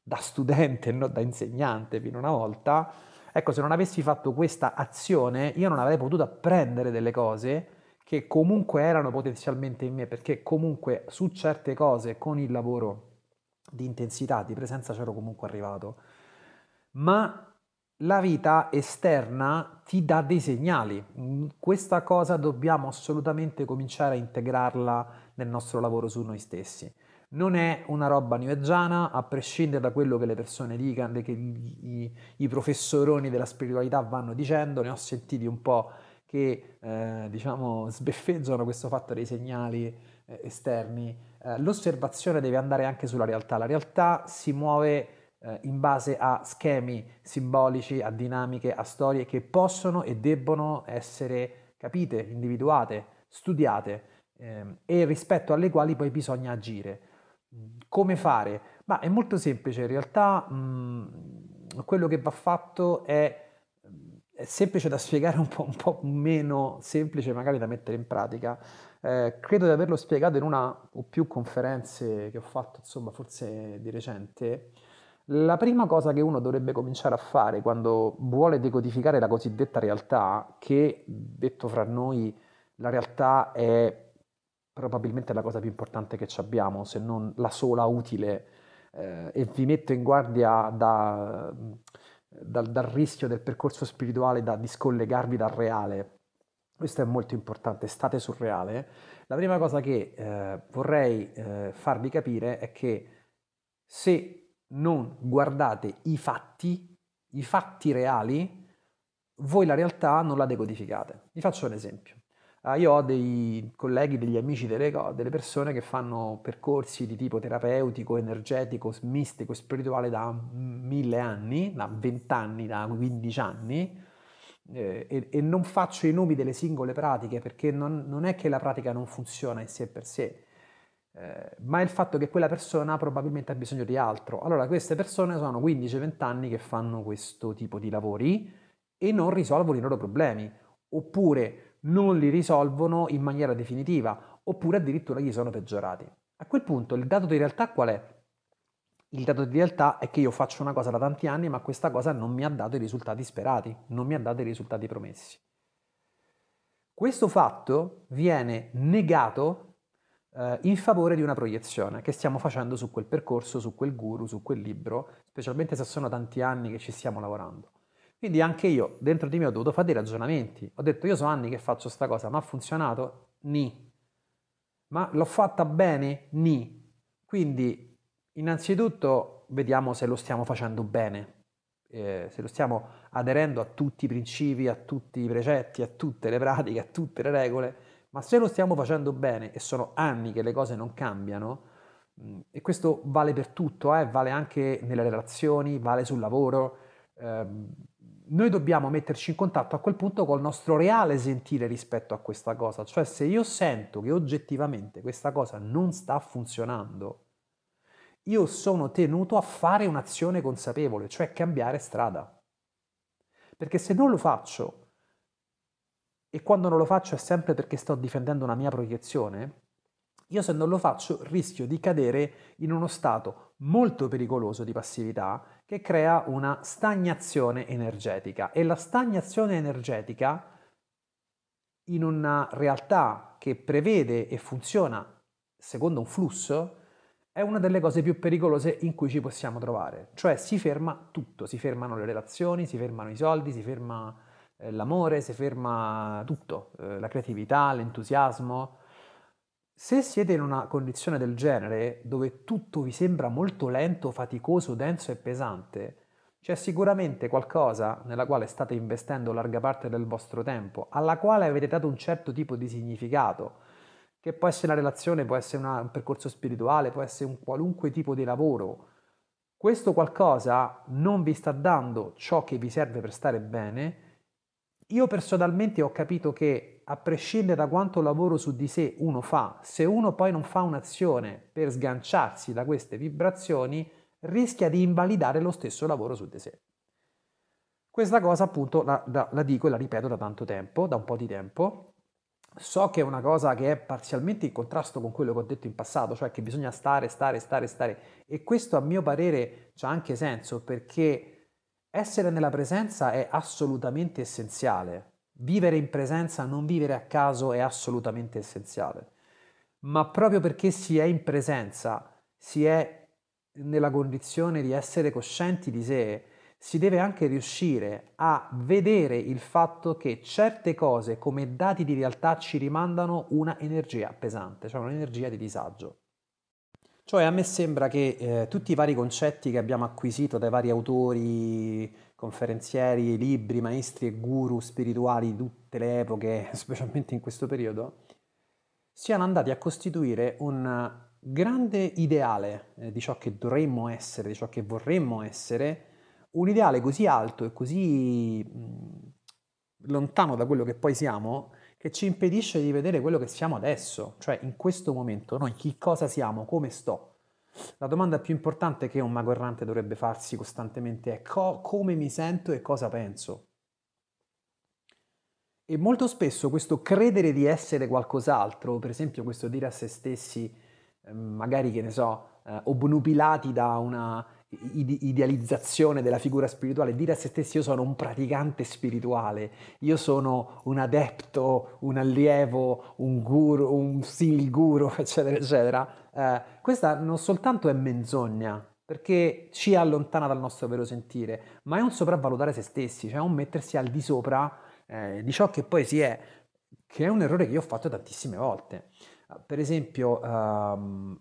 da studente, non da insegnante fino una volta, ecco, se non avessi fatto questa azione, io non avrei potuto apprendere delle cose che comunque erano potenzialmente in me, perché comunque su certe cose con il lavoro di intensità, di presenza c'ero comunque arrivato ma la vita esterna ti dà dei segnali. Mm, questa cosa dobbiamo assolutamente cominciare a integrarla nel nostro lavoro su noi stessi. Non è una roba neweggiana, a prescindere da quello che le persone dicano, che i, i professoroni della spiritualità vanno dicendo, ne ho sentiti un po' che eh, diciamo sbeffeggiano questo fatto dei segnali eh, esterni. Eh, l'osservazione deve andare anche sulla realtà, la realtà si muove eh, in base a schemi simbolici, a dinamiche, a storie che possono e debbono essere capite, individuate, studiate ehm, e rispetto alle quali poi bisogna agire. Come fare? Ma è molto semplice, in realtà mh, mm, quello che va fatto è mm, è semplice da (laughs) spiegare, un po', un po', meno semplice magari da mettere in pratica. Eh, credo di averlo spiegato in una o più conferenze che ho fatto, insomma, forse di recente, la prima cosa che uno dovrebbe cominciare a fare quando vuole decodificare la cosiddetta realtà, che detto fra noi, la realtà è probabilmente la cosa più importante che abbiamo, se non la sola utile, eh, e vi metto in guardia da, dal, dal rischio del percorso spirituale da discollegarvi dal reale. Questo è molto importante, state sul reale. La prima cosa che eh, vorrei eh, farvi capire è che se non guardate i fatti, i fatti reali, voi la realtà non la decodificate. Vi faccio un esempio. Uh, io ho dei colleghi, degli amici, delle, delle, persone che fanno percorsi di tipo terapeutico, energetico, mistico, spirituale da mille anni, da vent'anni, da quindici anni, eh, e, e, non faccio i nomi delle singole pratiche perché non, non è che la pratica non funziona in sé per sé, eh, ma è il fatto che quella persona probabilmente ha bisogno di altro. Allora queste persone sono 15-20 anni che fanno questo tipo di lavori e non risolvono i loro problemi, oppure non li risolvono in maniera definitiva, oppure addirittura gli sono peggiorati. A quel punto il dato di realtà qual è? Il dato di realtà è che io faccio una cosa da tanti anni, ma questa cosa non mi ha dato i risultati sperati, non mi ha dato i risultati promessi. Questo fatto viene negato eh, in favore di una proiezione che stiamo facendo su quel percorso, su quel guru, su quel libro, specialmente se sono tanti anni che ci stiamo lavorando. Quindi anche io dentro di me ho dovuto fare dei ragionamenti. Ho detto io so anni che faccio questa cosa, ma ha funzionato? Ni. Ma l'ho fatta bene? Ni. Quindi innanzitutto vediamo se lo stiamo facendo bene, eh, se lo stiamo aderendo a tutti i principi, a tutti i precetti, a tutte le pratiche, a tutte le regole ma se lo stiamo facendo bene e sono anni che le cose non cambiano, mm, e questo vale per tutto, eh, vale anche nelle relazioni, vale sul lavoro, eh, noi dobbiamo metterci in contatto a quel punto col nostro reale sentire rispetto a questa cosa. Cioè se io sento che oggettivamente questa cosa non sta funzionando, io sono tenuto a fare un'azione consapevole, cioè cambiare strada. Perché se non lo faccio e quando non lo faccio è sempre perché sto difendendo una mia proiezione, io se non lo faccio rischio di cadere in uno stato molto pericoloso di passività che crea una stagnazione energetica e la stagnazione energetica in una realtà che prevede e funziona secondo un flusso è una delle cose più pericolose in cui ci possiamo trovare, cioè si ferma tutto, si fermano le relazioni, si fermano i soldi, si ferma eh, l'amore, si ferma tutto, eh, la creatività, l'entusiasmo. Se siete in una condizione del genere, dove tutto vi sembra molto lento, faticoso, denso e pesante, c'è sicuramente qualcosa nella quale state investendo larga parte del vostro tempo, alla quale avete dato un certo tipo di significato, che può essere una relazione, può essere una, un percorso spirituale, può essere un qualunque tipo di lavoro. Questo qualcosa non vi sta dando ciò che vi serve per stare bene, io personalmente ho capito che a prescindere da quanto lavoro su di sé uno fa, se uno poi non fa un'azione per sganciarsi da queste vibrazioni, rischia di invalidare lo stesso lavoro su di sé. Questa cosa appunto la, la, la dico e la ripeto da tanto tempo, da un po' di tempo. So che è una cosa che è parzialmente in contrasto con quello che ho detto in passato, cioè che bisogna stare, stare, stare, stare. E questo a mio parere ha anche senso perché essere nella presenza è assolutamente essenziale. Vivere in presenza, non vivere a caso, è assolutamente essenziale. Ma proprio perché si è in presenza, si è nella condizione di essere coscienti di sé, si deve anche riuscire a vedere il fatto che certe cose come dati di realtà ci rimandano una energia pesante, cioè un'energia di disagio. Cioè a me sembra che eh, tutti i vari concetti che abbiamo acquisito dai vari autori, conferenzieri, libri, maestri e guru spirituali di tutte le epoche, (laughs) specialmente in questo periodo, siano andati a costituire un grande ideale eh, di ciò che dovremmo essere, di ciò che vorremmo essere, un ideale così alto e così mh, lontano da quello che poi siamo, che ci impedisce di vedere quello che siamo adesso, cioè in questo momento, noi chi cosa siamo, come sto. La domanda più importante che un mago errante dovrebbe farsi costantemente è co- come mi sento e cosa penso. E molto spesso questo credere di essere qualcos'altro, per esempio questo dire a se stessi, ehm, magari che ne so, eh, obnubilati da una idealizzazione della figura spirituale, dire a se stessi io sono un praticante spirituale, io sono un adepto, un allievo, un guru, un simil guru, (laughs) eccetera, eccetera, eh, questa non soltanto è menzogna, perché ci allontana dal nostro vero sentire, ma è un sopravvalutare se stessi, cioè un mettersi al di sopra eh, di ciò che poi si è, che è un errore che io ho fatto tantissime volte. Per esempio, ehm,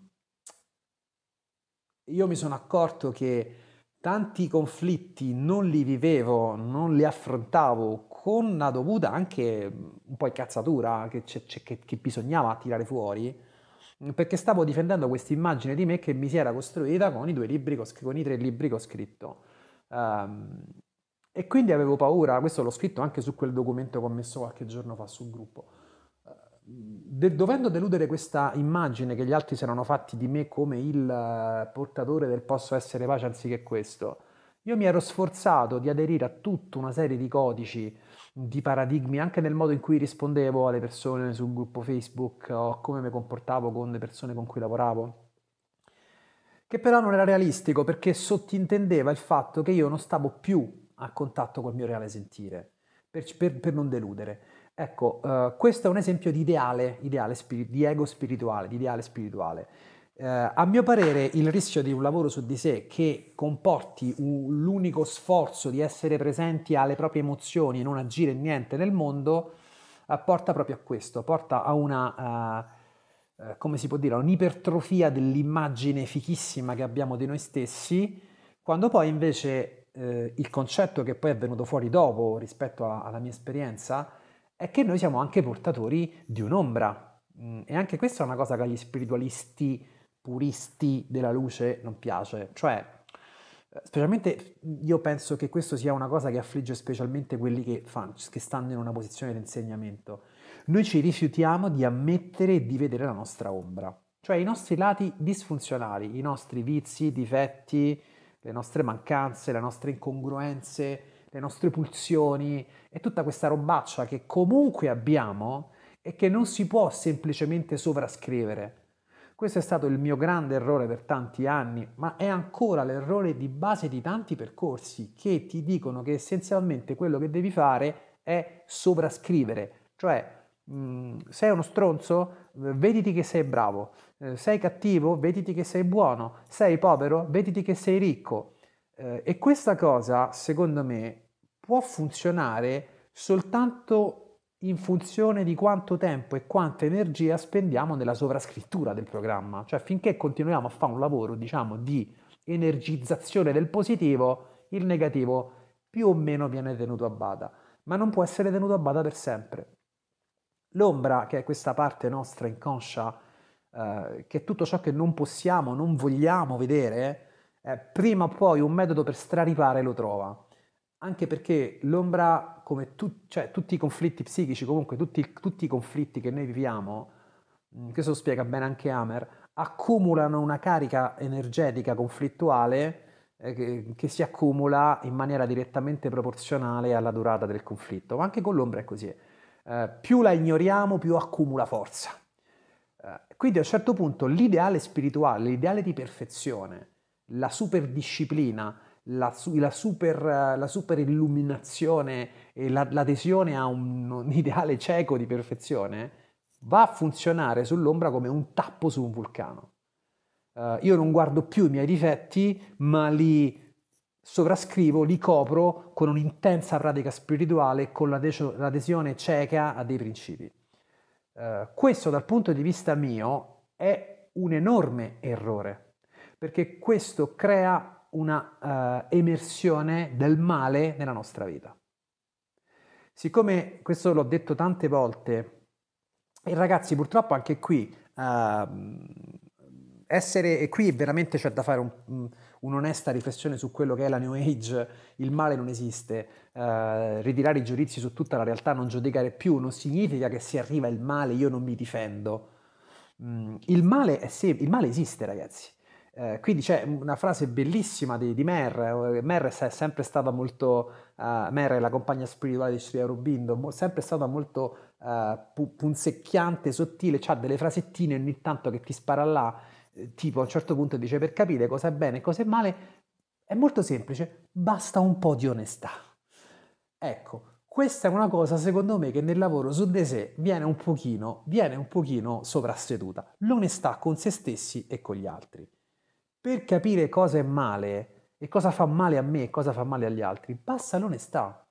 io mi sono accorto che tanti conflitti non li vivevo, non li affrontavo con la dovuta anche un po' incazzatura che, che, che bisognava tirare fuori, perché stavo difendendo questa immagine di me che mi si era costruita con i, libri, con i tre libri che ho scritto. Um, e quindi avevo paura, questo l'ho scritto anche su quel documento che ho messo qualche giorno fa sul gruppo, De, dovendo deludere questa immagine che gli altri si erano fatti di me come il eh, portatore del posso essere pace anziché questo, io mi ero sforzato di aderire a tutta una serie di codici, di paradigmi, anche nel modo in cui rispondevo alle persone sul gruppo Facebook o come mi comportavo con le persone con cui lavoravo, che però non era realistico perché sottintendeva il fatto che io non stavo più a contatto col mio reale sentire, per, per, per non deludere. Ecco, eh, questo è un esempio di ideale, ideale di ego spirituale, di ideale spirituale. Eh, a mio parere il rischio di un lavoro su di sé che comporti un, l'unico sforzo di essere presenti alle proprie emozioni e non agire niente nel mondo, eh, porta proprio a questo, porta a una, eh, eh, come si può dire, un'ipertrofia dell'immagine fichissima che abbiamo di noi stessi, quando poi invece eh, il concetto che poi è venuto fuori dopo rispetto a, alla mia esperienza, è che noi siamo anche portatori di un'ombra. Mm, e anche questa è una cosa che agli spiritualisti puristi della luce non piace. Cioè, eh, specialmente io penso che questo sia una cosa che affligge specialmente quelli che, fan, che stanno in una posizione di insegnamento. Noi ci rifiutiamo di ammettere di vedere la nostra ombra, cioè i nostri lati disfunzionali, i nostri vizi, difetti, le nostre mancanze, le nostre incongruenze, le nostre pulsioni e tutta questa robaccia che comunque abbiamo e che non si può semplicemente sovrascrivere. Questo è stato il mio grande errore per tanti anni, ma è ancora l'errore di base di tanti percorsi che ti dicono che essenzialmente quello che devi fare è sovrascrivere, cioè mm, sei uno stronzo? Vediti che sei bravo. Eh, sei cattivo? Vediti che sei buono. Sei povero? Vediti che sei ricco. Eh, e questa cosa, secondo me, può funzionare soltanto in funzione di quanto tempo e quanta energia spendiamo nella sovrascrittura del programma. Cioè finché continuiamo a fare un lavoro, diciamo, di energizzazione del positivo, il negativo più o meno viene tenuto a bada, ma non può essere tenuto a bada per sempre. L'ombra, che è questa parte nostra inconscia, eh, che è tutto ciò che non possiamo, non vogliamo vedere, eh, prima o poi un metodo per straripare lo trova anche perché l'ombra, come tu, cioè, tutti i conflitti psichici, comunque tutti, tutti, i conflitti che noi viviamo, questo mm, lo spiega bene anche Hammer, accumulano una carica energetica conflittuale eh, che, si accumula in maniera direttamente proporzionale alla durata del conflitto, ma anche con l'ombra è così. Eh. eh, più la ignoriamo, più accumula forza. Eh, quindi a un certo punto l'ideale spirituale, l'ideale di perfezione, la superdisciplina, la, la, super, la super illuminazione e la, l'adesione a un, un ideale cieco di perfezione va a funzionare sull'ombra come un tappo su un vulcano. Uh, io non guardo più i miei difetti, ma li sovrascrivo, li copro con un'intensa pratica spirituale, e con l'ades- l'adesione cieca a dei principi. Uh, questo dal punto di vista mio è un enorme errore, perché questo crea una uh, emersione del male nella nostra vita. Siccome questo l'ho detto tante volte, e ragazzi purtroppo anche qui, uh, essere, e qui veramente c'è da fare un, un'onesta riflessione su quello che è la New Age, il male non esiste, uh, ritirare i giudizi su tutta la realtà, non giudicare più, non significa che se arriva il male io non mi difendo. Mm, il, male è, sì, il male esiste ragazzi, eh, quindi c'è una frase bellissima di, di Mer, eh, Mer è sempre stata molto, uh, Mer è la compagna spirituale di Sri Aurobindo, mo, sempre stata molto uh, punzecchiante, sottile, ha delle frasettine ogni tanto che ti spara là, tipo a un certo punto dice per capire cosa è bene e cosa è male, è molto semplice, basta un po' di onestà. Ecco, questa è una cosa secondo me che nel lavoro su di sé viene un pochino, viene un pochino sovrasseduta, l'onestà con se stessi e con gli altri per capire cosa è male e cosa fa male a me e cosa fa male agli altri, basta l'onestà.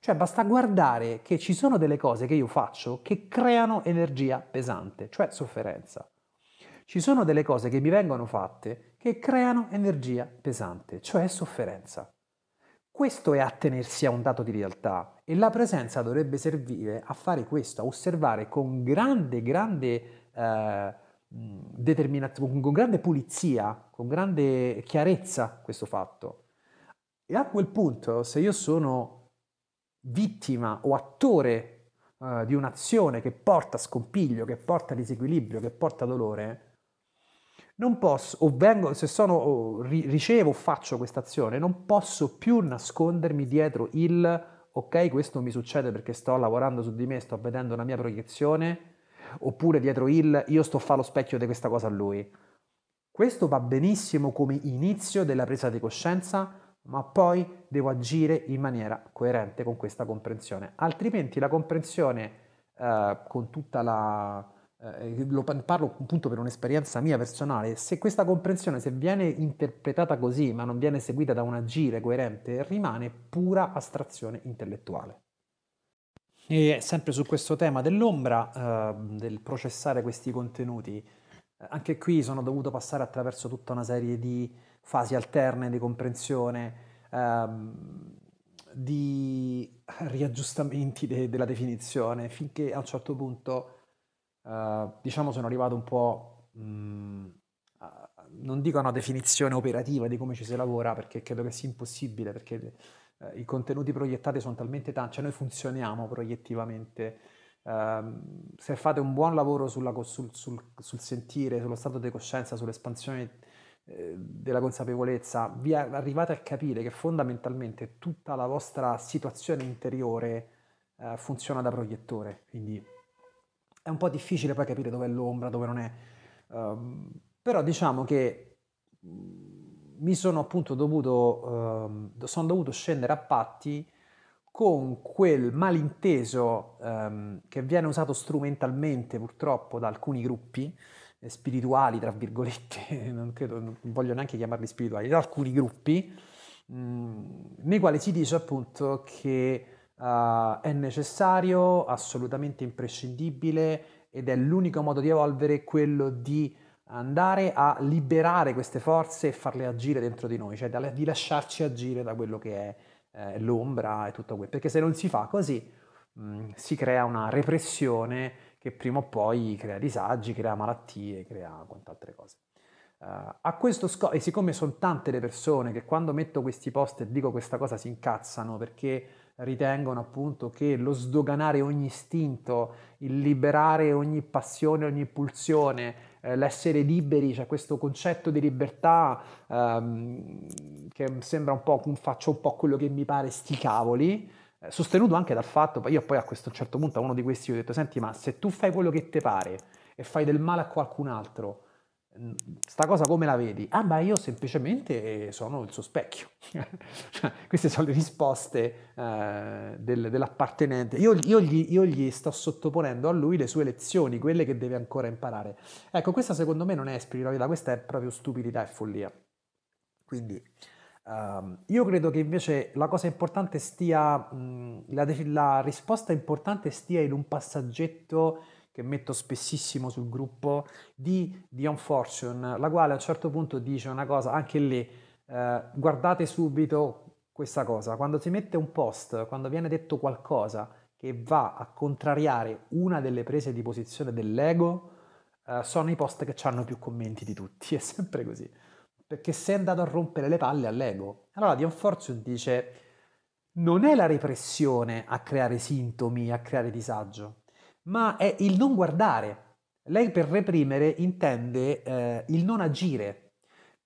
Cioè basta guardare che ci sono delle cose che io faccio che creano energia pesante, cioè sofferenza. Ci sono delle cose che mi vengono fatte che creano energia pesante, cioè sofferenza. Questo è attenersi a un dato di realtà e la presenza dovrebbe servire a fare questo, a osservare con grande, grande eh, determinazione, con grande pulizia, con grande chiarezza questo fatto. E a quel punto, se io sono vittima o attore eh, di un'azione che porta scompiglio, che porta disequilibrio, che porta dolore, non posso, o vengo, se sono, o ricevo o faccio questa azione, non posso più nascondermi dietro il ok, questo mi succede perché sto lavorando su di me, sto vedendo la mia proiezione, oppure dietro il io sto a fare lo specchio di questa cosa a lui. Questo va benissimo come inizio della presa di coscienza, ma poi devo agire in maniera coerente con questa comprensione. Altrimenti la comprensione eh, con tutta la... Eh, lo parlo appunto per un'esperienza mia personale, se questa comprensione se viene interpretata così ma non viene seguita da un agire coerente rimane pura astrazione intellettuale. E sempre su questo tema dell'ombra, eh, del processare questi contenuti, eh, anche qui sono dovuto passare attraverso tutta una serie di fasi alterne di comprensione, ehm, di riaggiustamenti de- della definizione, finché a un certo punto, eh, diciamo, sono arrivato un po', mh, mm, a, non dico a una definizione operativa di come ci si lavora, perché credo che sia impossibile, perché eh, i contenuti proiettati sono talmente tanti, cioè noi funzioniamo proiettivamente. Eh, se fate un buon lavoro sulla, sul, sul, sul, sentire, sullo stato di coscienza, sull'espansione eh, della consapevolezza, vi arrivate a capire che fondamentalmente tutta la vostra situazione interiore eh, funziona da proiettore, quindi è un po' difficile poi capire dove è l'ombra, dove non è. Ehm, però diciamo che mi sono appunto dovuto, eh, sono dovuto scendere a patti con quel malinteso ehm, che viene usato strumentalmente purtroppo da alcuni gruppi eh, spirituali, tra virgolette, (laughs) non, credo, non, voglio neanche chiamarli spirituali, da alcuni gruppi, mh, mm, nei quali si dice appunto che uh, è necessario, assolutamente imprescindibile ed è l'unico modo di evolvere quello di andare a liberare queste forze e farle agire dentro di noi, cioè di lasciarci agire da quello che è eh, l'ombra e tutto quello, perché se non si fa così mh, mm, si crea una repressione che prima o poi crea disagi, crea malattie, crea altre cose. Uh, a questo scopo, e siccome sono tante le persone che quando metto questi post e dico questa cosa si incazzano perché ritengono appunto che lo sdoganare ogni istinto, il liberare ogni passione, ogni pulsione, eh, l'essere liberi, cioè questo concetto di libertà ehm, che sembra un po' un faccio un po' quello che mi pare sti cavoli, eh, sostenuto anche dal fatto, io poi a questo certo punto a uno di questi ho detto, senti ma se tu fai quello che ti pare e fai del male a qualcun altro, Sta cosa come la vedi? Ah, ma io semplicemente eh, sono il suo specchio. (laughs) Cioè, queste sono le risposte eh, del, dell'appartenente. Io, io, io, gli, sto sottoponendo a lui le sue lezioni, quelle che deve ancora imparare. Ecco, questa secondo me non è spiritualità, questa è proprio stupidità e follia. Quindi um, io credo che invece la cosa importante stia, mh, la, la risposta importante stia in un passaggetto che metto spessissimo sul gruppo di Dion Fortune, la quale a un certo punto dice una cosa, anche lì, eh, guardate subito questa cosa, quando si mette un post, quando viene detto qualcosa che va a contrariare una delle prese di posizione dell'ego, eh, sono i post che hanno più commenti di tutti, (laughs) è sempre così, perché sei andato a rompere le palle all'ego. Allora Dion Fortune dice non è la repressione a creare sintomi, a creare disagio ma è il non guardare. Lei per reprimere intende eh, il non agire.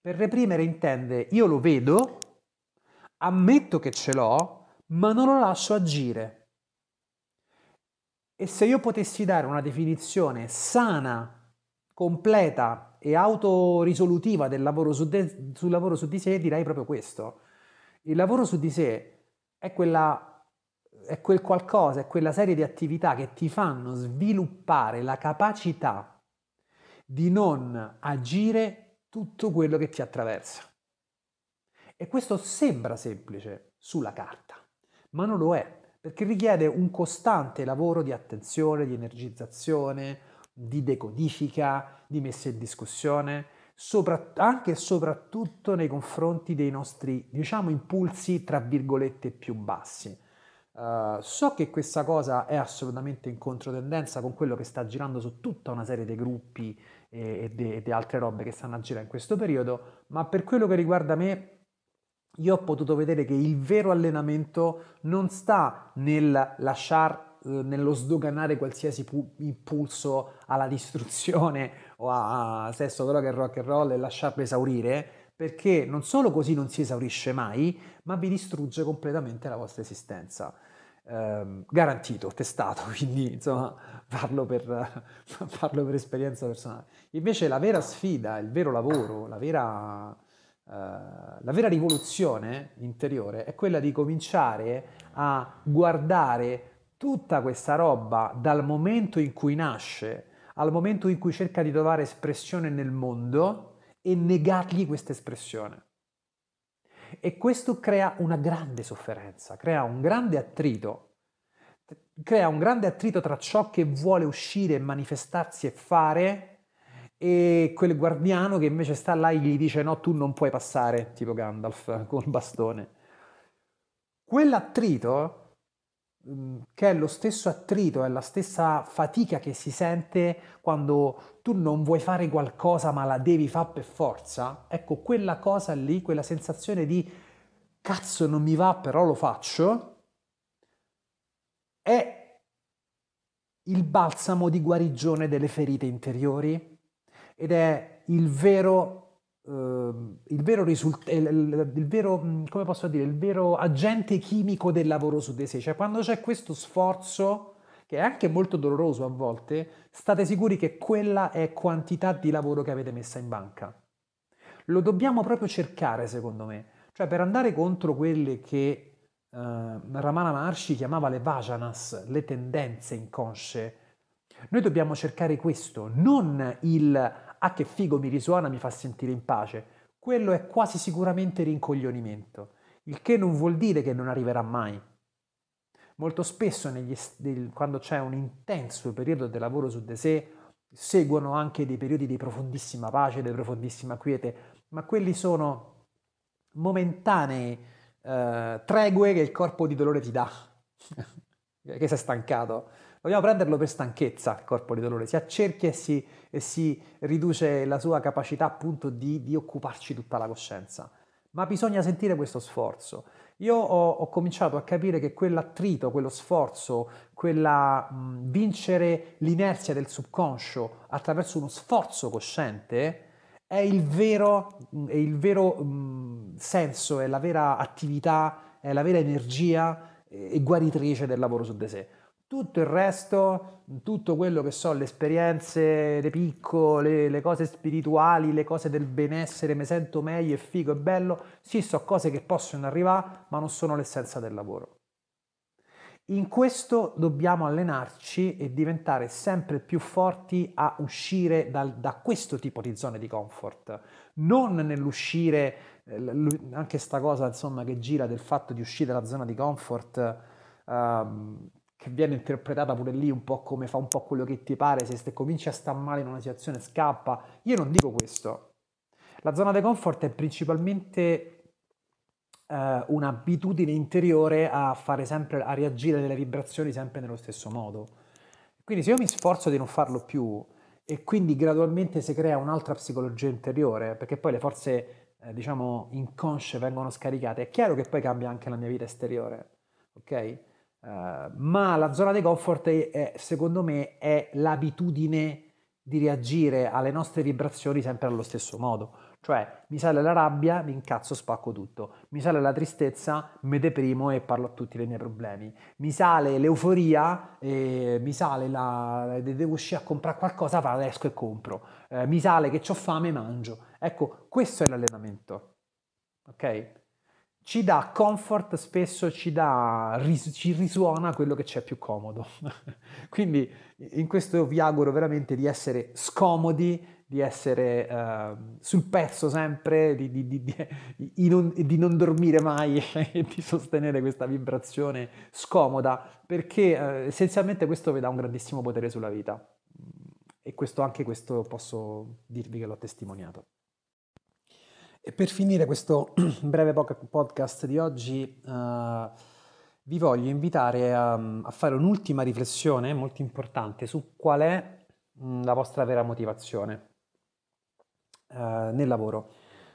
Per reprimere intende io lo vedo, ammetto che ce l'ho, ma non lo lascio agire. E se io potessi dare una definizione sana, completa e autorisolutiva del lavoro su de- sul lavoro su di sé, direi proprio questo. Il lavoro su di sé è quella è quel qualcosa, è quella serie di attività che ti fanno sviluppare la capacità di non agire tutto quello che ti attraversa. E questo sembra semplice sulla carta, ma non lo è, perché richiede un costante lavoro di attenzione, di energizzazione, di decodifica, di messa in discussione, sopra, anche e soprattutto nei confronti dei nostri, diciamo, impulsi, tra virgolette, più bassi Uh, so che questa cosa è assolutamente in controtendenza con quello che sta girando su tutta una serie di gruppi e, e di altre robe che stanno a girare in questo periodo, ma per quello che riguarda me, io ho potuto vedere che il vero allenamento non sta nel lasciar, eh, nello sdoganare qualsiasi pu- impulso alla distruzione o a, a sesso, droga e rock and roll e lasciarlo esaurire, perché non solo così non si esaurisce mai, ma vi distrugge completamente la vostra esistenza eh, garantito, testato, (laughs) quindi insomma parlo per, parlo (laughs) per, esperienza personale. Invece la vera sfida, il vero lavoro, la vera, eh, la vera rivoluzione interiore è quella di cominciare a guardare tutta questa roba dal momento in cui nasce al momento in cui cerca di trovare espressione nel mondo e negargli questa espressione. E questo crea una grande sofferenza, crea un grande attrito, crea un grande attrito tra ciò che vuole uscire, manifestarsi e fare e quel guardiano che invece sta là e gli dice no, tu non puoi passare, tipo Gandalf (laughs) col bastone. Quell'attrito che è lo stesso attrito, è la stessa fatica che si sente quando tu non vuoi fare qualcosa ma la devi fare per forza, ecco quella cosa lì, quella sensazione di cazzo non mi va però lo faccio, è il balsamo di guarigione delle ferite interiori ed è il vero Ehm, il vero, risultato, il, eh, il vero, mm, come posso dire, il vero agente chimico del lavoro su di sé. Cioè, quando c'è questo sforzo, che è anche molto doloroso a volte, state sicuri che quella è quantità di lavoro che avete messa in banca. Lo dobbiamo proprio cercare, secondo me. Cioè, per andare contro quelle che eh, Ramana Maharshi chiamava le vajanas, le tendenze inconsce, noi dobbiamo cercare questo, non il ah che figo mi risuona, mi fa sentire in pace, quello è quasi sicuramente rincoglionimento, il che non vuol dire che non arriverà mai. Molto spesso negli, quando c'è un intenso periodo di lavoro su di sé, seguono anche dei periodi di profondissima pace, di profondissima quiete, ma quelli sono momentanei eh, tregue che il corpo di dolore ti dà, (laughs) che sei stancato vogliamo prenderlo per stanchezza il corpo di dolore, si accerchia e si, e si riduce la sua capacità appunto di, di, occuparci tutta la coscienza. Ma bisogna sentire questo sforzo. Io ho, ho cominciato a capire che quell'attrito, quello sforzo, quella mh, vincere l'inerzia del subconscio attraverso uno sforzo cosciente, è il vero, è il vero mh, senso, è la vera attività, è la vera energia e eh, guaritrice del lavoro su di sé. Tutto il resto, tutto quello che so, le esperienze, le piccole, le cose spirituali, le cose del benessere, mi sento meglio, è figo, è bello, sì, so cose che possono arrivare, ma non sono l'essenza del lavoro. In questo dobbiamo allenarci e diventare sempre più forti a uscire dal, da questo tipo di zone di comfort, non nell'uscire, eh, anche sta cosa insomma che gira del fatto di uscire dalla zona di comfort. Um, che viene interpretata pure lì un po' come fa un po' quello che ti pare, se cominci a star male in una situazione scappa. Io non dico questo. La zona di comfort è principalmente eh, un'abitudine interiore a fare sempre, a reagire alle vibrazioni sempre nello stesso modo. Quindi se io mi sforzo di non farlo più e quindi gradualmente si crea un'altra psicologia interiore, perché poi le forze, eh, diciamo, inconsce vengono scaricate, è chiaro che poi cambia anche la mia vita esteriore, ok? Eh, ma la zona di comfort è, secondo me è l'abitudine di reagire alle nostre vibrazioni sempre allo stesso modo. Cioè, mi sale la rabbia, mi incazzo, spacco tutto. Mi sale la tristezza, mi deprimo e parlo a tutti dei miei problemi. Mi sale l'euforia, eh, mi sale la... devo uscire a comprare qualcosa, vado, esco e compro. Eh, mi sale che ho fame, mangio. Ecco, questo è l'allenamento. Ok? ci dà comfort, spesso ci, dà, ci risuona quello che c'è più comodo. (laughs) Quindi in questo vi auguro veramente di essere scomodi, di essere uh, sul pezzo sempre, di, di, di, non, di, non, dormire mai (laughs) e di sostenere questa vibrazione scomoda, perché uh, essenzialmente questo vi dà un grandissimo potere sulla vita. E questo, anche questo posso dirvi che l'ho testimoniato. E per finire questo (clears throat) breve podcast di oggi uh, vi voglio invitare a, a, fare un'ultima riflessione molto importante su qual è mm, la vostra vera motivazione uh, nel lavoro.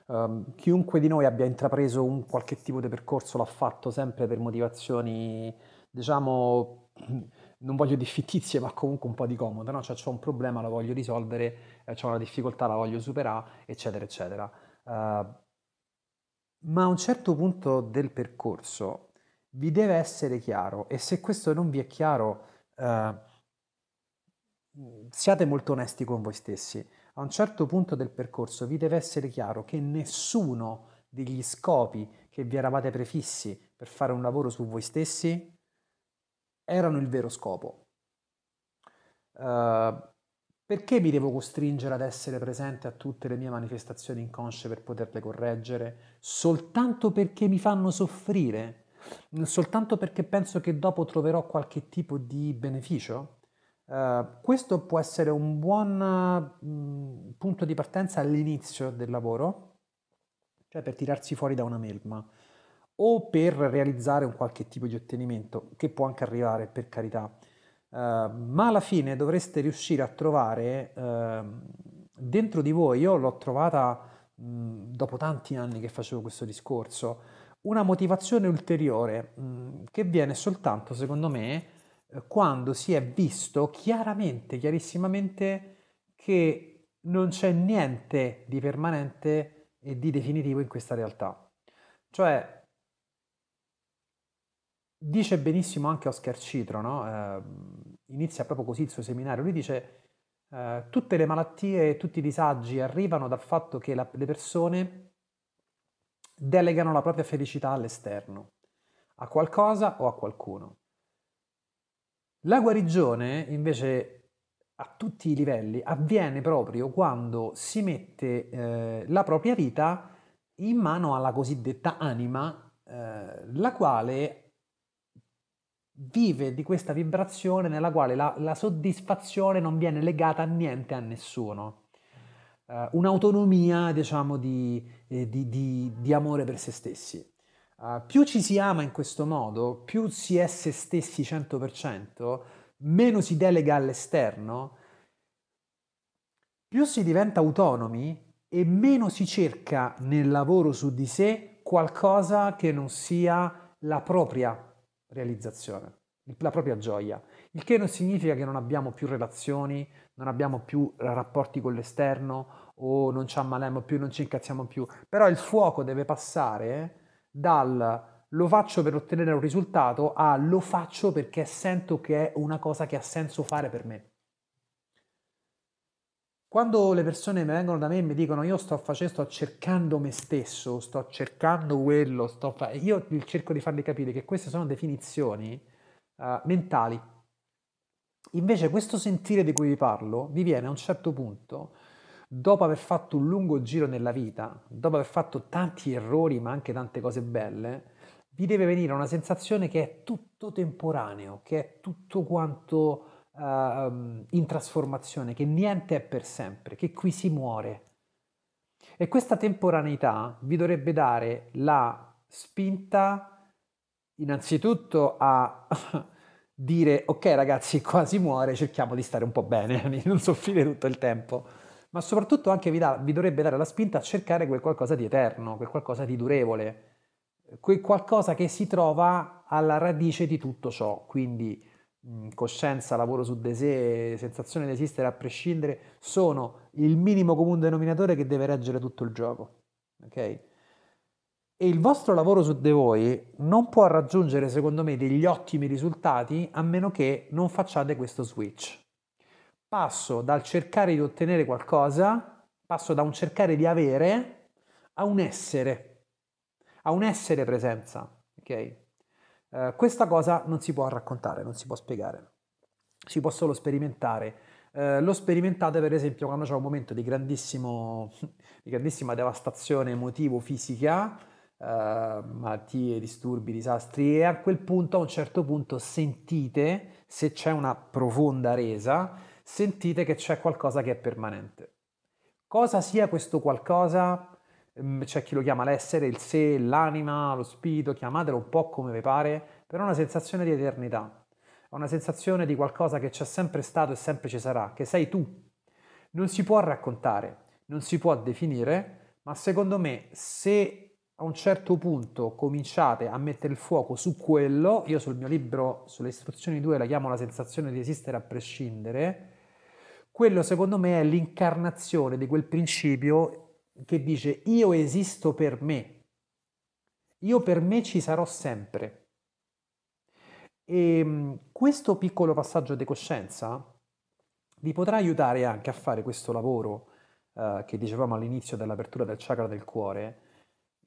Uh, chiunque di noi abbia intrapreso un qualche tipo di percorso l'ha fatto sempre per motivazioni, diciamo, (clears throat) non voglio dire fittizie, ma comunque un po' di comoda, no? cioè ho un problema, lo voglio risolvere, eh, ho una difficoltà, la voglio superare, eccetera, eccetera. Ehm, ma a un certo punto del percorso vi deve essere chiaro e se questo non vi è chiaro eh, siate molto onesti con voi stessi. A un certo punto del percorso vi deve essere chiaro che nessuno degli scopi che vi eravate prefissi per fare un lavoro su voi stessi erano il vero scopo. Uh, perché mi devo costringere ad essere presente a tutte le mie manifestazioni inconsce per poterle correggere? Soltanto perché mi fanno soffrire? Mm, soltanto perché penso che dopo troverò qualche tipo di beneficio? Uh, questo può essere un buon uh, punto di partenza all'inizio del lavoro, cioè per tirarsi fuori da una melma o per realizzare un qualche tipo di ottenimento, che può anche arrivare per carità. Eh, ma alla fine dovreste riuscire a trovare uh, dentro di voi, io l'ho trovata mh, dopo tanti anni che facevo questo discorso, una motivazione ulteriore mh, che viene soltanto, secondo me, eh, quando si è visto chiaramente, chiarissimamente che non c'è niente di permanente e di definitivo in questa realtà. Cioè, dice benissimo anche Oscar Citro, no? eh, inizia proprio così il suo seminario, lui dice eh, tutte le malattie e tutti i disagi arrivano dal fatto che la, le persone delegano la propria felicità all'esterno, a qualcosa o a qualcuno. La guarigione invece a tutti i livelli avviene proprio quando si mette eh, la propria vita in mano alla cosiddetta anima, eh, la quale vive di questa vibrazione nella quale la, la soddisfazione non viene legata a niente, a nessuno. Uh, un'autonomia, diciamo, di, eh, di, di, di, amore per se stessi. Uh, più ci si ama in questo modo, più si è se stessi 100%, meno si delega all'esterno, più si diventa autonomi e meno si cerca nel lavoro su di sé qualcosa che non sia la propria realizzazione, la propria gioia. Il che non significa che non abbiamo più relazioni, non abbiamo più rapporti con l'esterno o non ci ammaliamo più, non ci incazziamo più, però il fuoco deve passare dal lo faccio per ottenere un risultato a lo faccio perché sento che è una cosa che ha senso fare per me. Quando le persone vengono da me e mi dicono io sto facendo, sto cercando me stesso, sto cercando quello, sto fa-", io cerco di fargli capire che queste sono definizioni uh, mentali. Invece questo sentire di cui vi parlo vi viene a un certo punto, dopo aver fatto un lungo giro nella vita, dopo aver fatto tanti errori ma anche tante cose belle, vi deve venire una sensazione che è tutto temporaneo, che è tutto quanto uh, in trasformazione, che niente è per sempre, che qui si muore. E questa temporaneità vi dovrebbe dare la spinta innanzitutto a (laughs) dire ok ragazzi qua si muore, cerchiamo di stare un po' bene, (laughs) non soffrire tutto il tempo, ma soprattutto anche vi, da, vi dovrebbe dare la spinta a cercare quel qualcosa di eterno, quel qualcosa di durevole, quel qualcosa che si trova alla radice di tutto ciò, quindi coscienza, lavoro su di sé, sensazione di esistere a prescindere, sono il minimo comune denominatore che deve reggere tutto il gioco. Ok? E il vostro lavoro su di voi non può raggiungere, secondo me, degli ottimi risultati a meno che non facciate questo switch. Passo dal cercare di ottenere qualcosa, passo da un cercare di avere a un essere, a un essere presenza. Okay? Eh, questa cosa non si può raccontare, non si può spiegare, si può solo sperimentare. Eh, lo sperimentate per esempio quando c'è un momento di, di grandissima devastazione emotivo-fisica, eh, malattie, disturbi, disastri e a quel punto, a un certo punto, sentite, se c'è una profonda resa, sentite che c'è qualcosa che è permanente. Cosa sia questo qualcosa Ehm, c'è chi lo chiama l'essere, il sé, l'anima, lo spirito, chiamatelo un po' come vi pare, però è una sensazione di eternità, è una sensazione di qualcosa che c'è sempre stato e sempre ci sarà, che sei tu. Non si può raccontare, non si può definire, ma secondo me se a un certo punto cominciate a mettere il fuoco su quello, io sul mio libro sulle istruzioni 2 la chiamo la sensazione di esistere a prescindere, quello secondo me è l'incarnazione di quel principio che dice io esisto per me, io per me ci sarò sempre. E ehm, questo piccolo passaggio di coscienza vi potrà aiutare anche a fare questo lavoro eh, che dicevamo all'inizio dell'apertura del chakra del cuore,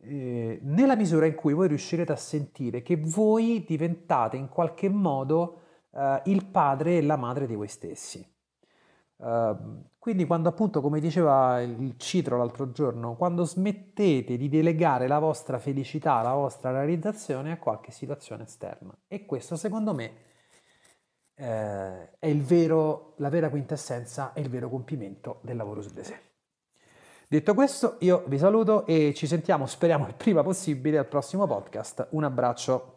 eh, nella misura in cui voi riuscirete a sentire che voi diventate in qualche modo eh, il padre e la madre di voi stessi. Uh, quindi quando appunto, come diceva il Citro l'altro giorno, quando smettete di delegare la vostra felicità, la vostra realizzazione a qualche situazione esterna. E questo secondo me eh, è vero, la vera quintessenza e il vero compimento del lavoro su di sé. Detto questo, io vi saluto e ci sentiamo, speriamo il prima possibile, al prossimo podcast. Un abbraccio.